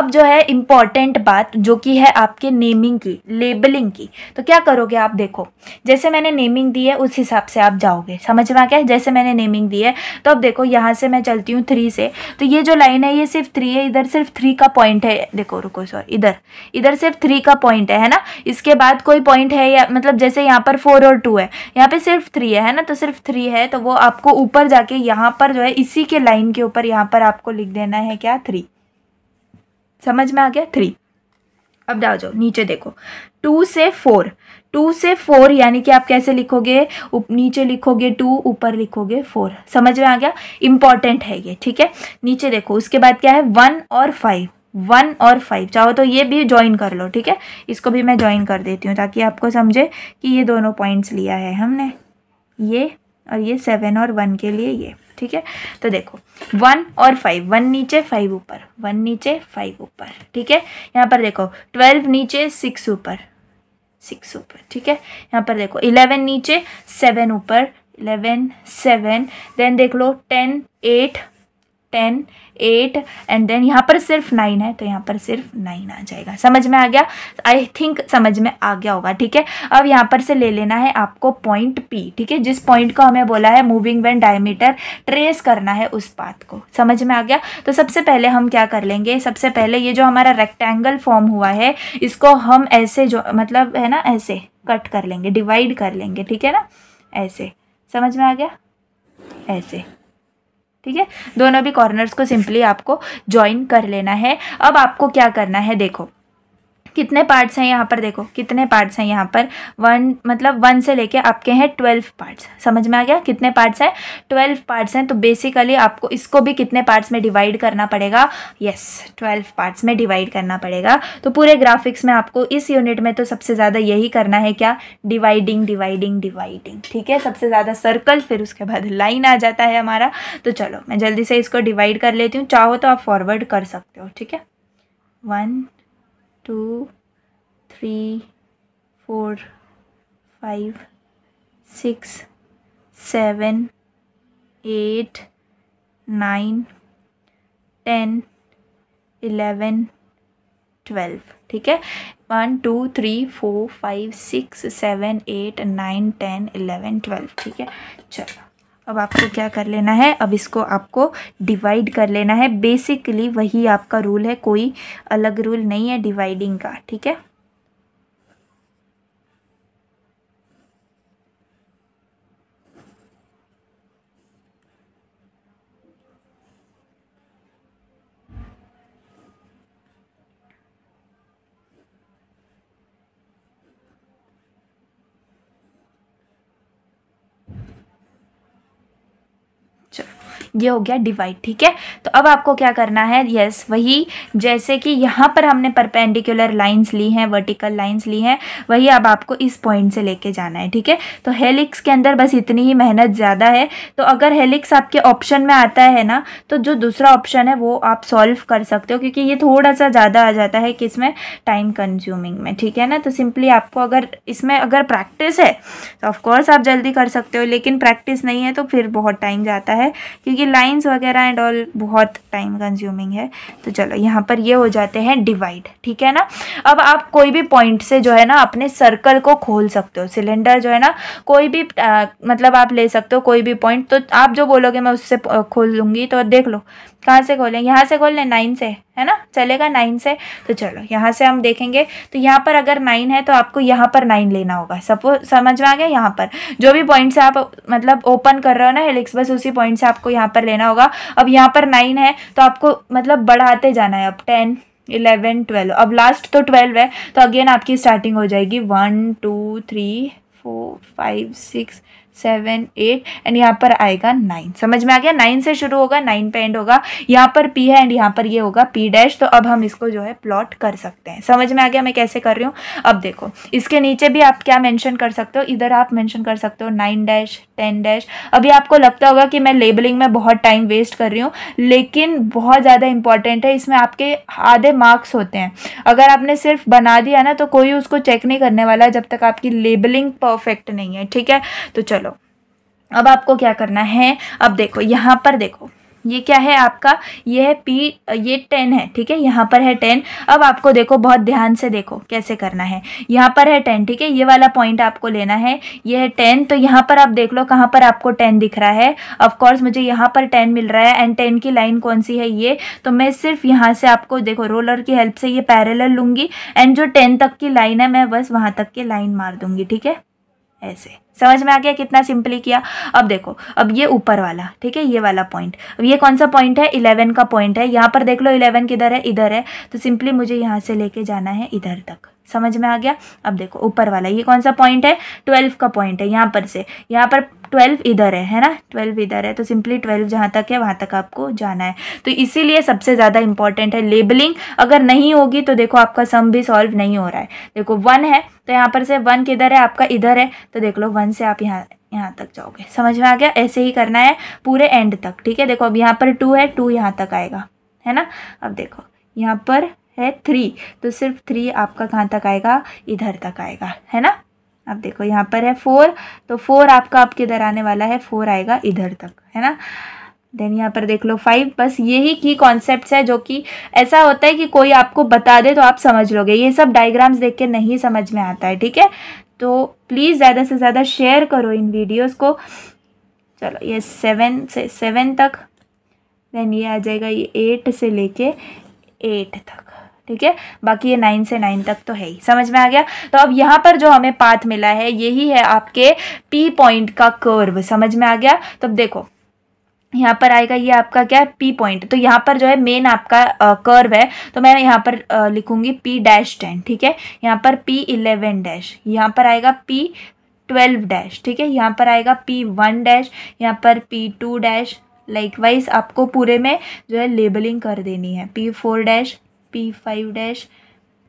A: अब जो है इम्पॉर्टेंट बात जो कि है आपके नेमिंग की लेबलिंग की तो क्या करोगे आप देखो जैसे मैंने नेमिंग दी है उस हिसाब से आप जाओगे समझ में आ गया जैसे मैंने नेमिंग दी है तो अब देखो यहाँ से मैं चलती हूँ थ्री से तो ये जो लाइन है ये सिर्फ थ्री है इधर सिर्फ थ्री का पॉइंट है देखो रुको सॉरी इधर इधर सिर्फ थ्री का पॉइंट है है ना इसके बाद कोई पॉइंट है या मतलब जैसे यहाँ पर फोर और टू है यहाँ पर सिर्फ थ्री है ना तो सिर्फ थ्री है तो वो आपको ऊपर जा जाके यहाँ पर जो है इसी के लाइन के ऊपर यहाँ पर आपको लिख देना है क्या थ्री समझ में आ गया थ्री अब डाल जाओ नीचे देखो टू से फोर टू से फोर यानी कि आप कैसे लिखोगे उप, नीचे लिखोगे टू ऊपर लिखोगे फोर समझ में आ गया इंपॉर्टेंट है ये ठीक है नीचे देखो उसके बाद क्या है वन और फाइव वन और फाइव चाहो तो ये भी ज्वाइन कर लो ठीक है इसको भी मैं ज्वाइन कर देती हूँ ताकि आपको समझे कि ये दोनों पॉइंट्स लिया है हमने ये और ये सेवन और वन के लिए ये ठीक है तो देखो वन और फाइव वन नीचे फाइव ऊपर वन नीचे फाइव ऊपर ठीक है यहाँ पर देखो ट्वेल्व नीचे सिक्स ऊपर सिक्स ऊपर ठीक है यहाँ पर देखो इलेवन नीचे सेवन ऊपर इलेवन सेवन देन देख लो ten eight ten eight and then यहाँ पर सिर्फ नाइन है तो यहाँ पर सिर्फ नाइन आ जाएगा समझ में आ गया आई थिंक समझ में आ गया होगा ठीक है अब यहाँ पर से ले लेना है आपको पॉइंट पी ठीक है जिस पॉइंट को हमें बोला है मूविंग वेन डायमीटर ट्रेस करना है उस पात को समझ में आ गया तो सबसे पहले हम क्या कर लेंगे सबसे पहले ये जो हमारा रेक्टेंगल फॉर्म हुआ है इसको हम ऐसे जो मतलब है ना ऐसे कट कर लेंगे डिवाइड कर लेंगे ठीक है ना ऐसे समझ में आ गया ऐसे ठीक है दोनों भी कॉर्नर्स को सिंपली आपको ज्वाइन कर लेना है अब आपको क्या करना है देखो कितने पार्ट्स हैं यहाँ पर देखो कितने पार्ट्स हैं यहाँ पर वन मतलब वन से लेके आपके हैं ट्वेल्व पार्ट्स समझ में आ गया कितने पार्ट्स हैं ट्वेल्व पार्ट्स हैं तो बेसिकली आपको इसको भी कितने पार्ट्स में डिवाइड करना पड़ेगा यस ट्वेल्व पार्ट्स में डिवाइड करना पड़ेगा तो पूरे ग्राफिक्स में आपको इस यूनिट में तो सबसे ज़्यादा यही करना है क्या डिवाइडिंग डिवाइडिंग डिवाइडिंग ठीक है सबसे ज़्यादा सर्कल फिर उसके बाद लाइन आ जाता है हमारा तो चलो मैं जल्दी से इसको डिवाइड कर लेती हूँ चाहो तो आप फॉरवर्ड कर सकते हो ठीक है one two three four five six seven eight nine ten eleven twelve ठीक है one two three four five six seven eight nine ten eleven twelve ठीक है चलो अब आपको क्या कर लेना है अब इसको आपको डिवाइड कर लेना है बेसिकली वही आपका रूल है कोई अलग रूल नहीं है डिवाइडिंग का ठीक है ये हो गया डिवाइड ठीक है तो अब आपको क्या करना है यस वही जैसे कि यहाँ पर हमने परपेंडिकुलर लाइन्स ली हैं वर्टिकल लाइन्स ली हैं वही अब आपको इस पॉइंट से लेके जाना है ठीक है तो हेलिक्स के अंदर बस इतनी ही मेहनत ज़्यादा है तो अगर हेलिक्स आपके ऑप्शन में आता है ना तो जो दूसरा ऑप्शन है वो आप सॉल्व कर सकते हो क्योंकि ये थोड़ा सा ज़्यादा आ जाता है कि इसमें टाइम कंज्यूमिंग में ठीक है ना तो सिंपली आपको अगर इसमें अगर प्रैक्टिस है तो ऑफकोर्स आप जल्दी कर सकते हो लेकिन प्रैक्टिस नहीं है तो फिर बहुत टाइम जाता है क्योंकि क्योंकि लाइंस वगैरह एंड ऑल बहुत टाइम कंज्यूमिंग है तो चलो यहाँ पर ये हो जाते हैं डिवाइड ठीक है ना अब आप कोई भी पॉइंट से जो है ना अपने सर्कल को खोल सकते हो सिलेंडर जो है ना कोई भी आ, मतलब आप ले सकते हो कोई भी पॉइंट तो आप जो बोलोगे मैं उससे खोल लूँगी तो देख लो कहाँ से खोलें यहाँ से खोल लें नाइन से है ना चलेगा नाइन से तो चलो यहाँ से हम देखेंगे तो यहाँ पर अगर नाइन है तो आपको यहाँ पर नाइन लेना होगा सपोज समझ में आ गया यहाँ पर जो भी पॉइंट से आप मतलब ओपन कर रहे हो ना हेलिक्स बस उसी पॉइंट से आपको यहाँ पर लेना होगा अब यहाँ पर नाइन है तो आपको मतलब बढ़ाते जाना है अब टेन इलेवन ट्वेल्व अब लास्ट तो ट्वेल्व है तो अगेन आपकी स्टार्टिंग हो जाएगी one two three four five six seven eight and यहाँ पर आएगा नाइन समझ में आ गया नाइन से शुरू होगा नाइन पे एंड होगा यहाँ पर पी है एंड यहाँ पर ये होगा पी डैश तो अब हम इसको जो है प्लॉट कर सकते हैं समझ में आ गया मैं कैसे कर रही हूँ अब देखो इसके नीचे भी आप क्या मेंशन कर सकते हो इधर आप मेंशन कर सकते हो नाइन डैश टेन डैश अभी आपको लगता होगा कि मैं लेबलिंग में बहुत टाइम वेस्ट कर रही हूँ लेकिन बहुत ज़्यादा इंपॉर्टेंट है इसमें आपके आधे मार्क्स होते हैं अगर आपने सिर्फ बना दिया ना तो कोई उसको चेक नहीं करने वाला जब तक आपकी लेबलिंग परफेक्ट नहीं है ठीक है तो चलो अब आपको क्या करना है अब देखो यहाँ पर देखो ये क्या है आपका ये है पी ये टेन है ठीक है यहाँ पर है टेन अब आपको देखो बहुत ध्यान से देखो कैसे करना है यहाँ पर है टेन ठीक है ये वाला पॉइंट आपको लेना है ये है टेन तो यहाँ पर आप देख लो कहाँ पर आपको टेन दिख रहा है ऑफकोर्स मुझे यहाँ पर टेन मिल रहा है एंड टेन की लाइन कौन सी है ये तो मैं सिर्फ यहाँ से आपको देखो रोलर की हेल्प से ये पैरेलल लूँगी एंड जो टेन तक की लाइन है मैं बस वहाँ तक की लाइन मार दूँगी ठीक है ऐसे समझ में आ गया कितना सिंपली किया अब देखो अब ये ऊपर वाला ठीक है ये वाला पॉइंट अब ये कौन सा पॉइंट है इलेवन का पॉइंट है यहाँ पर देख लो इलेवन किधर है इधर है तो सिंपली मुझे यहाँ से लेके जाना है इधर तक समझ में आ गया अब देखो ऊपर वाला ये कौन सा पॉइंट है ट्वेल्व का पॉइंट है यहाँ पर से यहाँ पर ट्वेल्व इधर है है ना ट्वेल्व इधर है तो सिंपली ट्वेल्व जहाँ तक है वहाँ तक आपको जाना है तो इसीलिए सबसे ज़्यादा इंपॉर्टेंट है लेबलिंग अगर नहीं होगी तो देखो आपका सम भी सॉल्व नहीं हो रहा है देखो वन है तो यहाँ पर से वन किधर है आपका इधर है तो देख लो वन से आप यहाँ यहाँ तक जाओगे समझ में आ गया ऐसे ही करना है पूरे एंड तक ठीक है देखो अब यहाँ पर टू है टू यहाँ तक आएगा है ना अब देखो यहाँ पर है थ्री तो सिर्फ थ्री आपका कहाँ तक आएगा इधर तक आएगा है ना अब देखो यहाँ पर है फोर तो फोर आपका अब किधर आने वाला है फोर आएगा इधर तक है ना देन यहाँ पर देख लो फाइव बस यही की कॉन्सेप्ट है जो कि ऐसा होता है कि कोई आपको बता दे तो आप समझ लोगे ये सब डायग्राम्स देख के नहीं समझ में आता है ठीक है तो प्लीज़ ज़्यादा से ज़्यादा शेयर करो इन वीडियोज़ को चलो ये सेवन से सेवन तक देन ये आ जाएगा ये एट से लेके एट तक ठीक है बाकी ये नाइन से नाइन तक तो है ही समझ में आ गया तो अब यहाँ पर जो हमें पाथ मिला है यही है आपके पी पॉइंट का कर्व समझ में आ गया तो अब देखो यहाँ पर आएगा ये आपका क्या है पी पॉइंट तो यहाँ पर जो है मेन आपका कर्व है तो मैं यहाँ पर लिखूंगी पी डैश टेन ठीक है यहाँ पर पी इलेवन डैश यहाँ पर आएगा पी ट्वेल्व डैश ठीक है यहाँ पर आएगा पी वन डैश यहाँ पर पी टू डैश लाइकवाइज आपको पूरे में जो है लेबलिंग कर देनी है P four dash P five dash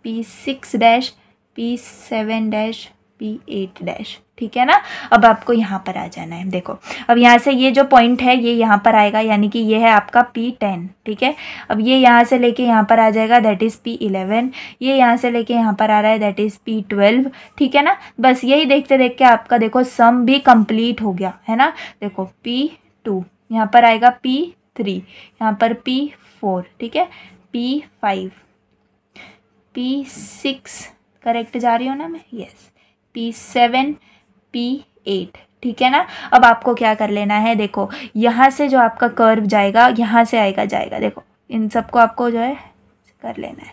A: P six dash P seven dash P eight dash ठीक है ना अब आपको यहाँ पर आ जाना है देखो अब यहाँ से ये जो पॉइंट है ये यहाँ पर आएगा यानी कि ये है आपका पी टेन ठीक है अब ये यहाँ से लेके यहाँ पर आ जाएगा दैट इज़ पी इलेवन ये यहाँ से लेके यहाँ पर आ रहा है दैट इज़ पी ट्वेल्व ठीक है ना बस यही देखते देख के आपका देखो सम भी कम्प्लीट हो गया है ना देखो पी टू यहाँ पर आएगा पी थ्री यहाँ पर पी फोर ठीक है P five P six correct जा रही हूँ ना मैं yes P seven P eight ठीक है ना अब आपको क्या कर लेना है देखो यहाँ से जो आपका कर्व जाएगा यहाँ से आएगा जाएगा देखो इन सबको आपको जो है कर लेना है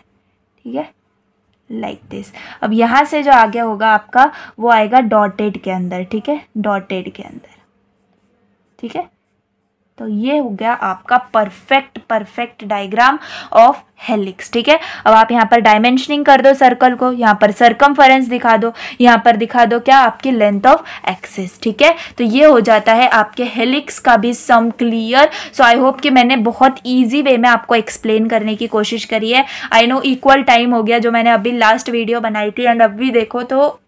A: ठीक है लाइक दिस अब यहाँ से जो आगे होगा आपका वो आएगा डॉटेड के अंदर ठीक है डॉटेड के अंदर ठीक है तो ये हो गया आपका perfect perfect diagram of helix ठीक है अब आप यहाँ पर डायमेंशनिंग कर दो सर्कल को यहाँ पर सर्कम दिखा दो यहाँ पर दिखा दो क्या आपकी लेंथ ऑफ एक्सेस ठीक है तो ये हो जाता है आपके हेलिक्स का भी सम क्लियर सो आई होप कि मैंने बहुत ईजी वे में आपको एक्सप्लेन करने की कोशिश करी है आई नो इक्वल टाइम हो गया जो मैंने अभी लास्ट वीडियो बनाई थी एंड अभी देखो तो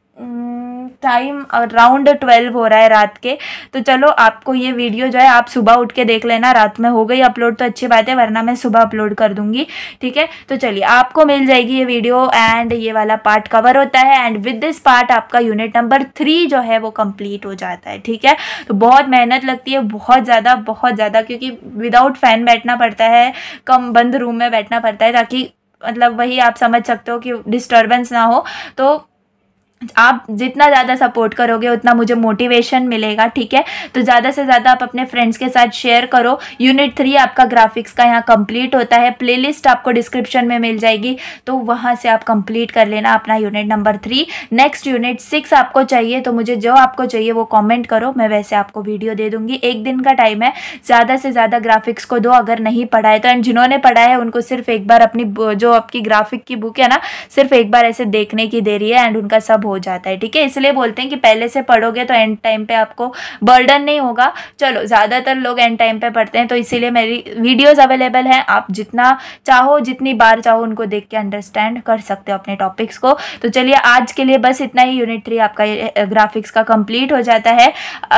A: टाइम अराउंड ट्वेल्व हो रहा है रात के तो चलो आपको ये वीडियो जो है आप सुबह उठ के देख लेना रात में हो गई अपलोड तो अच्छी बात है वरना मैं सुबह अपलोड कर दूंगी ठीक है तो चलिए आपको मिल जाएगी ये वीडियो एंड ये वाला पार्ट कवर होता है एंड विद दिस पार्ट आपका यूनिट नंबर थ्री जो है वो कंप्लीट हो जाता है ठीक है तो बहुत मेहनत लगती है बहुत ज़्यादा बहुत ज़्यादा क्योंकि विदाउट फ़ैन बैठना पड़ता है कम बंद रूम में बैठना पड़ता है ताकि मतलब वही आप समझ सकते हो कि डिस्टर्बेंस ना हो तो आप जितना ज़्यादा सपोर्ट करोगे उतना मुझे मोटिवेशन मिलेगा ठीक है तो ज़्यादा से ज़्यादा आप अपने फ्रेंड्स के साथ शेयर करो यूनिट थ्री आपका ग्राफिक्स का यहाँ कंप्लीट होता है प्लेलिस्ट आपको डिस्क्रिप्शन में मिल जाएगी तो वहाँ से आप कंप्लीट कर लेना अपना unit number three next unit six आपको चाहिए तो मुझे जो आपको चाहिए वो कॉमेंट करो मैं वैसे आपको वीडियो दे दूँगी एक दिन का टाइम है ज़्यादा से ज़्यादा ग्राफिक्स को दो अगर नहीं पढ़ाए तो एंड जिन्होंने पढ़ा है उनको सिर्फ एक बार अपनी जो आपकी ग्राफिक की बुक है ना सिर्फ एक बार ऐसे देखने की दे रही है एंड उनका सब हो हो जाता है ठीक है इसलिए बोलते हैं कि पहले से पढ़ोगे तो एंड टाइम पे आपको बर्डन नहीं होगा चलो ज़्यादातर लोग एंड टाइम पे पढ़ते हैं तो इसीलिए मेरी वीडियोज़ अवेलेबल हैं आप जितना चाहो जितनी बार चाहो उनको देख के अंडरस्टैंड कर सकते हो अपने टॉपिक्स को तो चलिए आज के लिए बस इतना ही यूनिट थ्री आपका ग्राफिक्स का कंप्लीट हो जाता है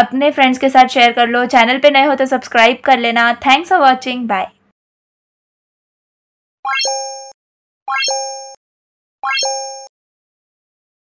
A: अपने फ्रेंड्स के साथ शेयर कर लो चैनल पे नए हो तो सब्सक्राइब कर लेना थैंक्स फॉर वॉचिंग बाय